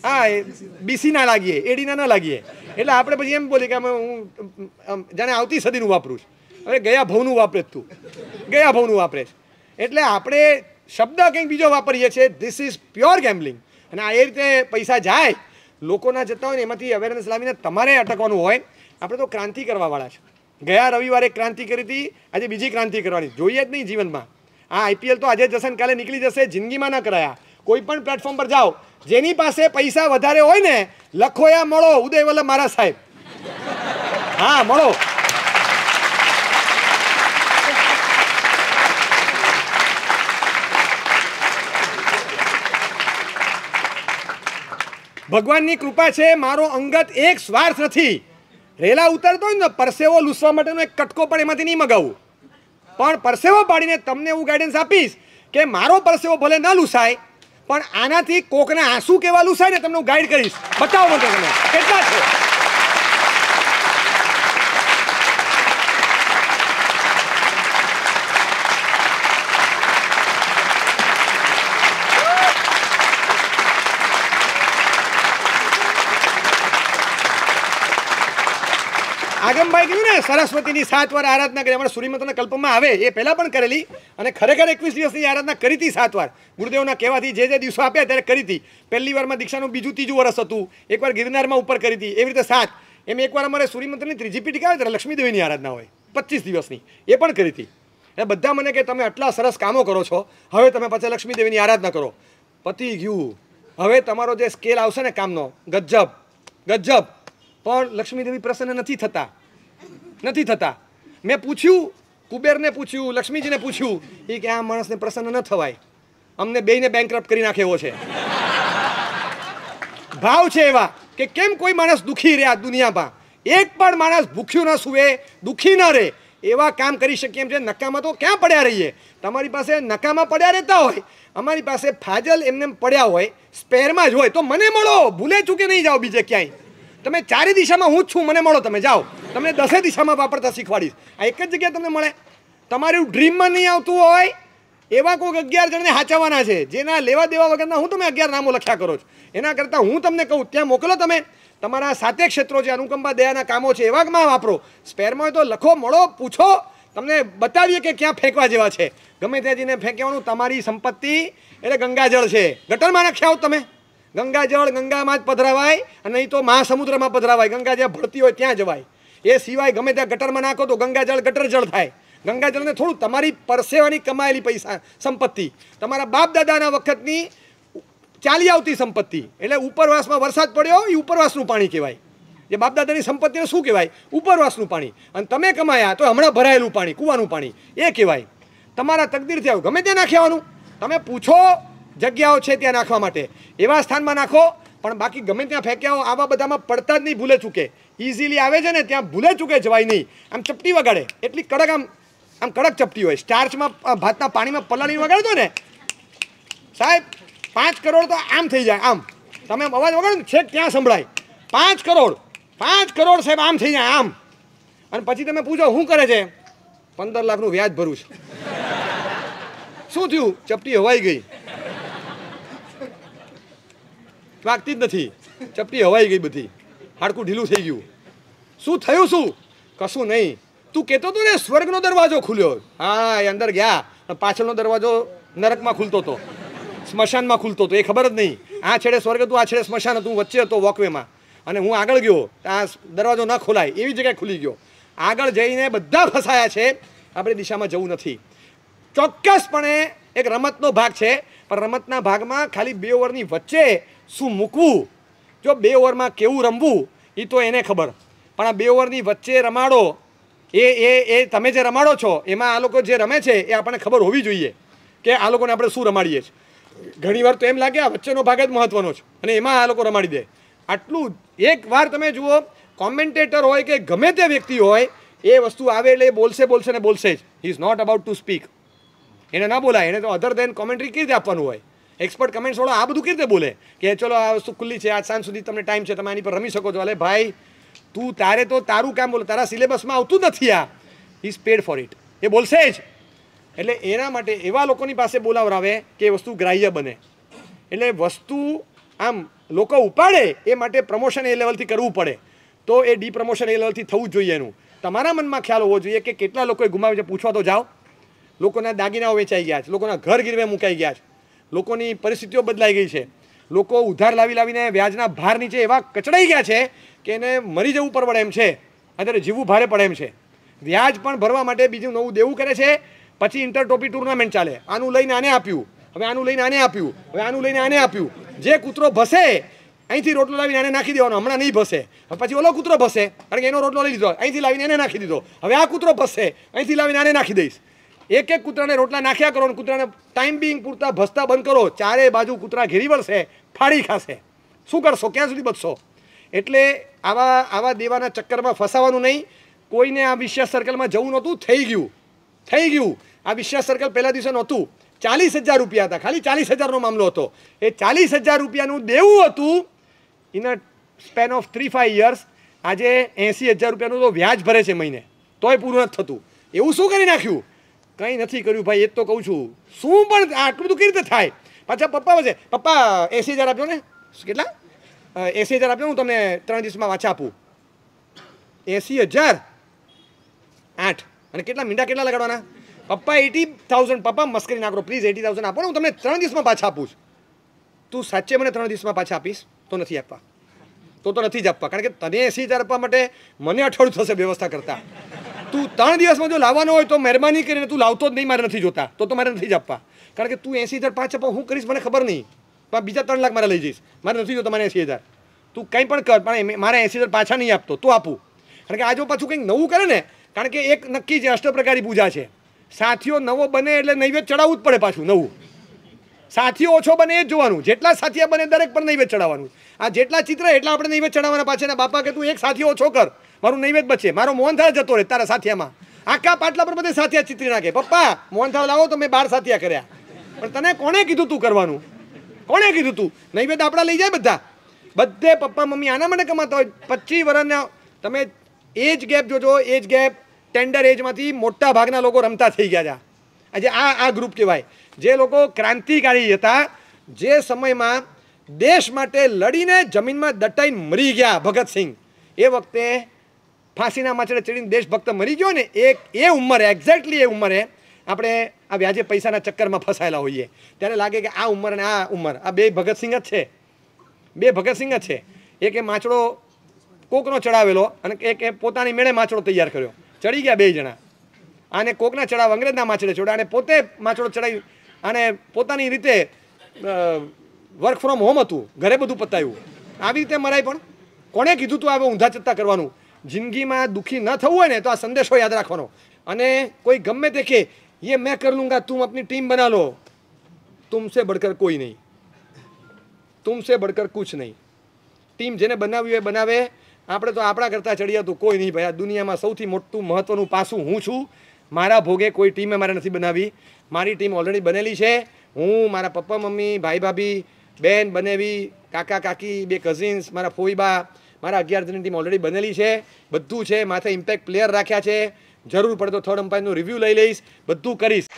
હા એ બીસી ના લાગીએ એડી ના લાગીએ એટલે આપણે પછી એમ બોલીએ કે અમે હું જાણે આવતી સદીનું વાપરું છું હવે ગયા ભવનું વાપરે જ તું ગયા ભવનું વાપરે છે એટલે આપણે શબ્દ કંઈક બીજો વાપરીએ છીએ ધીસ ઇઝ પ્યોર ગેમ્બલિંગ અને આ એ રીતે પૈસા જાય લોકોના જતા હોય ને એમાંથી અવેરનેસ લાવીને તમારે અટકવાનું હોય આપણે તો ક્રાંતિ કરવાવાળા છે ગયા રવિવારે ક્રાંતિ કરી હતી આજે બીજી ક્રાંતિ કરવાની જોઈએ જ નહીં જીવનમાં આ આઈપીએલ તો આજે જશે ને કાલે નીકળી જશે જિંદગીમાં ના કરાયા કોઈ પણ પ્લેટફોર્મ પર જાઓ જેની પાસે પૈસા વધારે હોય ને લખોયા મળો ઉદય ઉદયવલ્લભ મારા સાહેબ હા મળો ભગવાનની કૃપા છે મારો અંગત એક સ્વાર્થ નથી રેલા ઉતરતો હોય ને પરસેવો લૂસવા માટેનો એક કટકો પણ એમાંથી નહીં મગાવું પણ પરસેવો પાડીને તમને હું ગાઈડન્સ આપીશ કે મારો પરસેવો ભલે ન લૂસાય પણ આનાથી કોકના આંસુ કેવા લૂસાય ને તમને હું ગાઈડ કરીશ બતાવો મને તમે કેટલા છે આગમભાઈ કહ્યું ને સરસ્વતીની સાત વાર આરાધના કરી અમારા સૂર્યમાતાના કલ્પમાં આવે એ પહેલાં પણ કરેલી અને ખરેખર એકવીસ દિવસની આરાધના કરી હતી સાત વાર ગુરુદેવના કહેવાથી જે જે દિવસો આપ્યા ત્યારે કરી હતી પહેલી વારમાં દીક્ષાનું બીજું ત્રીજું વર્ષ હતું એકવાર ગિરનારમાં ઉપર કરી હતી એવી રીતે સાત એમ એકવાર અમારે સૂર્યમંત્રની ત્રીજી પીઠિકા આવે ત્યારે લક્ષ્મીદેવીની આરાધના હોય પચીસ દિવસની એ પણ કરી હતી એટલે બધા મને કે તમે આટલા સરસ કામો કરો છો હવે તમે પછી લક્ષ્મીદેવીની આરાધના કરો પતી ગયું હવે તમારો જે સ્કેલ આવશે ને કામનો ગજબ ગજબ પણ લક્ષ્મીદેવી પ્રસન્ન નથી થતા નથી થતા મેં પૂછ્યું કુબેરને પૂછ્યું લક્ષ્મીજીને પૂછ્યું એ કે આ માણસને પ્રસન્ન ન થવાય અમને બેને બેંકરપ્ટ કરી નાખે એવો છે ભાવ છે એવા કે કેમ કોઈ માણસ દુઃખી રહે આ દુનિયામાં એક પણ માણસ ભૂખ્યું ન સુવે દુઃખી ન રહે એવા કામ કરી શકીએ એમ છે નકામાં તો ક્યાં પડ્યા રહીએ તમારી પાસે નકામા પડ્યા રહેતા હોય અમારી પાસે ફાજલ એમને પડ્યા હોય સ્પેરમાં જ હોય તો મને મળો ભૂલે ચૂકે નહીં જાઓ બીજે ક્યાંય તમે ચારે દિશામાં હું જ છું મને મળો તમે જાઓ તમને દસે દિશામાં વાપરતા શીખવાડીશ આ એક જ જગ્યાએ તમને મળે તમારું ડ્રીમમાં નહીં આવતું હોય એવા કોઈક અગિયાર જણને હાચવવાના છે જેના લેવા દેવા વગરના હું તમે અગિયાર નામો લખ્યા કરો છો એના કરતાં હું તમને કહું ત્યાં મોકલો તમે તમારા સાતે ક્ષેત્રો છે અનુકંપા દયાના કામો છે એવામાં વાપરો સ્પેરમાં તો લખો મળો પૂછો તમને બતાવીએ કે ક્યાં ફેંકવા જેવા છે ગમે ત્યાં જઈને ફેંકવાનું તમારી સંપત્તિ એટલે ગંગાજળ છે ગટરમાં નાખ્યા આવો તમે ગંગાજળ ગંગામાં જ પધરાવાય અને નહીં તો મહાસમુદ્રમાં પધરાવાય ગંગા જ્યાં ભળતી હોય ત્યાં જવાય એ સિવાય ગમે ત્યાં ગટરમાં નાખો તો ગંગાજળ ગટર જળ થાય ગંગાજળને થોડું તમારી પરસેવાની કમાયેલી પૈસા સંપત્તિ તમારા બાપ દાદાના વખતની ચાલી આવતી સંપત્તિ એટલે ઉપરવાસમાં વરસાદ પડ્યો એ ઉપરવાસનું પાણી કહેવાય જે બાપદાદાની સંપત્તિને શું કહેવાય ઉપરવાસનું પાણી અને તમે કમાયા તો હમણાં ભરાયેલું પાણી કૂવાનું પાણી એ કહેવાય તમારા તકદીરથી આવ્યું ગમે તે નાખેવાનું તમે પૂછો જગ્યાઓ છે ત્યાં નાખવા માટે એવા સ્થાનમાં નાખો પણ બાકી ગમે ત્યાં ફેંક્યાઓ આવા બધામાં પડતા જ નહીં ભૂલે ચૂકે ઇઝીલી આવે છે ને ત્યાં ભૂલે ચૂકે જવાય નહીં આમ ચપટી વગાડે એટલી કડક આમ આમ કડક ચપટી હોય સ્ટાર્ચમાં ભાતના પાણીમાં પલાળી વગાડતો ને સાહેબ પાંચ કરોડ તો આમ થઈ જાય આમ તમે અવાજ વગાડો ને છેક ત્યાં સંભળાય પાંચ કરોડ પાંચ કરોડ સાહેબ આમ થઈ જાય આમ અને પછી તમે પૂછો શું કરે છે પંદર લાખનું વ્યાજ ભરું છે શું થયું ચપટી હવાઈ ગઈ લાગતી જ નથી ચપટી હવાઈ ગઈ બધી હાડકું ઢીલું થઈ ગયું શું થયું શું કશું નહીં તું કહેતો હતો ને સ્વર્ગનો દરવાજો ખુલ્યો હા એ અંદર ગયા પાછળનો દરવાજો નરકમાં ખુલતો હતો સ્મશાનમાં ખુલતો હતો એ ખબર જ નહીં આ છેડે સ્વર્ગ હતું આ છેડે સ્મશાન હતું વચ્ચે હતો વોકવેમાં અને હું આગળ ગયો આ દરવાજો ન ખોલાય એવી જગ્યાએ ખુલી ગયો આગળ જઈને બધા ફસાયા છે આપણે દિશામાં જવું નથી ચોક્કસપણે એક રમતનો ભાગ છે પણ રમતના ભાગમાં ખાલી બે ઓવરની વચ્ચે શું મૂકવું જો બે ઓવરમાં કેવું રમવું એ તો એને ખબર પણ આ બે ઓવરની વચ્ચે રમાડો એ એ એ તમે જે રમાડો છો એમાં આ લોકો જે રમે છે એ આપણને ખબર હોવી જોઈએ કે આ લોકોને આપણે શું રમાડીએ છીએ ઘણીવાર તો એમ લાગે આ વચ્ચેનો ભાગ જ મહત્ત્વનો છે અને એમાં આ લોકો રમાડી દે આટલું એક વાર તમે જુઓ કોમેન્ટેટર હોય કે ગમે તે વ્યક્તિ હોય એ વસ્તુ આવે એટલે એ બોલશે બોલશે ને બોલશે જ he is not about to speak એને ના બોલાય એને તો અધર દેન કોમેન્ટ્રી કેવી રીતે આપવાનું હોય એક્સપર્ટ કમેન્ટ્સવાળો આ બધું કેવી રીતે બોલે કે ચલો આ વસ્તુ ખુલ્લી છે આજ સાંજ સુધી તમને ટાઈમ છે તમે આની પર રમી શકો છો અલે ભાઈ તું તારે તો તારું કામ બોલે તારા સિલેબસમાં આવતું નથી આ ઇઝ પેડ ફોર ઇટ એ બોલશે જ એટલે એના માટે એવા લોકોની પાસે બોલાવરાવે કે એ વસ્તુ ગ્રાહ્ય બને એટલે વસ્તુ આમ લોકો ઉપાડે એ માટે પ્રમોશન એ લેવલથી કરવું પડે તો એ ડી પ્રમોશન એ લેવલથી થવું જ જોઈએ એનું તમારા મનમાં ખ્યાલ હોવો જોઈએ કે કેટલા લોકોએ ગુમાવ્યું છે પૂછવા તો જાઓ લોકોના દાગીનાઓ વેચાઈ ગયા છે લોકોના ઘર ગીરવે મુકાઈ ગયા છે લોકોની પરિસ્થિતિઓ બદલાઈ ગઈ છે લોકો ઉધાર લાવી લાવીને વ્યાજના ભાર નીચે એવા કચડાઈ ગયા છે કે એને મરી જવું પરવડે એમ છે અત્યારે જીવવું ભારે પડે એમ છે વ્યાજ પણ ભરવા માટે બીજું નવું દેવું કરે છે પછી ઇન્ટર ટોપી ટુર્નામેન્ટ ચાલે આનું લઈને આને આપ્યું હવે આનું લઈને આને આપ્યું હવે આનું લઈને આને આપ્યું જે કૂતરો ભસે અહીંથી રોટલો લાવીને આને નાખી દેવાનો હમણાં નહીં ભસે પછી ઓલો કૂતરો ભસે કારણ કે એનો રોટલો લઈ લીધો અહીંથી લાવીને એને નાખી દીધો હવે આ કૂતરો ભસે અહીંથી લાવીને આને નાખી દઈશ એક એક કૂતરાને રોટલા નાખ્યા કરો અને કૂતરાને ટાઈમ બિંગ પૂરતા ભસતા બંધ કરો ચારે બાજુ કૂતરા ઘેરી વળશે ફાડી ખાશે શું કરશો ક્યાં સુધી બચશો એટલે આવા આવા દેવાના ચક્કરમાં ફસાવાનું નહીં કોઈને આ વિશ્વાસ સર્કલમાં જવું નહોતું થઈ ગયું થઈ ગયું આ વિશ્વાસ સર્કલ પહેલા દિવસે નહોતું ચાલીસ હજાર રૂપિયા હતા ખાલી ચાલીસ હજારનો મામલો હતો એ ચાલીસ હજાર રૂપિયાનું દેવું હતું in a span of three five years આજે એંસી હજાર રૂપિયાનું તો વ્યાજ ભરે છે મહિને તોય પૂરું નથી થતું એવું શું કરી નાખ્યું કંઈ નથી કર્યું ભાઈ એ તો કહું છું શું પણ આટલું બધું કેવી રીતે થાય પાછા પપ્પા વચ્ચે પપ્પા એસી હજાર આપ્યો ને કેટલા એસી હજાર આપ્યો હું તમને ત્રણ દિવસમાં વાંચા આપું એસી હજાર આઠ અને કેટલા મીંડા કેટલા લગાડવાના પપ્પા એટી થાઉઝન્ડ પપ્પા મસ્કરી નાખો પ્લીઝ એટી થાઉઝન્ડ આપો ને હું તમને ત્રણ દિવસમાં પાછા આપું છું તું સાચે મને ત્રણ દિવસમાં પાછા આપીશ તો નથી આપવા તો તો નથી જ આપવા કારણ કે તને એસી હજાર આપવા માટે મને અઠવાડિયું થશે વ્યવસ્થા કરતા તું ત્રણ દિવસમાં જો લાવવાનો હોય તો મહેરબાની કરીને તું લાવતો જ નહીં મારે નથી જોતા તો તો મારે નથી જ આપવા કારણ કે તું એંસી હજાર પાંચ આપવા હું કરીશ મને ખબર નહીં પણ બીજા ત્રણ લાખ મારે લઈ જઈશ મારે નથી જોતા મને એસી હજાર તું કંઈ પણ કર પણ મારે એંસી હજાર પાછા નહીં આપતો તો આપું કારણ કે આ જો પાછું કંઈક નવું કરે ને કારણ કે એક નક્કી છે અષ્ટપ્રકારી પૂજા છે સાથીઓ નવો બને એટલે નૈવેદ્ય ચડાવવું જ પડે પાછું નવું સાથી ઓછો બને એ જ જોવાનું જેટલા સાથીયા બને દરેક પણ નૈવેદ ચડાવવાનું આ જેટલા ચિત્ર એટલા આપણે નૈવેદ ચડાવવાના પાછળના બાપા કે તું એક સાથી ઓછો કર મારું નૈવેદ બચે મારો મોહનથાળ જતો રહે તારા સાથિયામાં આખા પાટલા પર બધે સાથિયા ચિત્રી નાખે પપ્પા મોહનથાળ લાવો તો મેં બાર સાથિયા કર્યા પણ તને કોણે કીધું તું કરવાનું કોણે કીધું તું નૈવેદ આપણા લઈ જાય બધા બધે પપ્પા મમ્મી આના માટે કમાતા હોય પચીસ વર્ષના તમે એજ ગેપ જોજો એજ ગેપ ટેન્ડર એજમાંથી મોટા ભાગના લોકો રમતા થઈ ગયા હતા આજે આ આ ગ્રુપ કહેવાય જે લોકો ક્રાંતિકારી હતા જે સમયમાં દેશ માટે લડીને જમીનમાં દટાઈને મરી ગયા ભગતસિંહ એ વખતે ફાંસીના માછડે ચડીને દેશભક્ત મરી ગયો ને એક એ ઉંમરે એક્ઝેક્ટલી એ ઉંમરે આપણે આ વ્યાજે પૈસાના ચક્કરમાં ફસાયેલા હોઈએ ત્યારે લાગે કે આ ઉંમર અને આ ઉંમર આ બે ભગતસિંહ જ છે બે ભગતસિંહ જ છે એક એ માછડો કોકનો ચડાવેલો અને એક એ પોતાની મેળે માછડો તૈયાર કર્યો ચડી ગયા બે જણા આને કોકના ચડાવવા અંગ્રેજના માછડે ચડાવે અને પોતે માછડો ચડાવી અને પોતાની રીતે વર્ક ફ્રોમ હોમ હતું ઘરે બધું પતાવ્યું આવી રીતે મરાય પણ કોણે કીધું તું હવે ઊંધા ચત્તા કરવાનું જિંદગીમાં દુઃખી ન થવું હોય ને તો આ સંદેશો યાદ રાખવાનો અને કોઈ ગમે તે કે ये मैं कर लूँगा तुम अपनी टीम बना लो तुमसे बढ़कर कोई नहीं तुमसे बढ़कर कुछ नहीं ટીમ જેને બનાવ્યું એ બનાવે આપણે તો આપણા કરતાં ચડિયા તો કોઈ નહીં ભાઈ આ દુનિયામાં સૌથી મોટું મહત્ત્વનું પાસું હું છું મારા ભોગે કોઈ ટીમે મારે નથી બનાવી મારી ટીમ ઓલરેડી બનેલી છે હું મારા પપ્પા મમ્મી ભાઈ ભાભી બેન બનેવી કાકા કાકી બે કઝિન્સ મારા ફોઈબા મારા અગિયાર જણની ટીમ ઓલરેડી બનેલી છે બધું છે માથે ઇમ્પેક્ટ પ્લેયર રાખ્યા છે જરૂર પડતો થર્ડ અમ્પાયરનું રિવ્યૂ લઈ લઈશ બધું કરીશ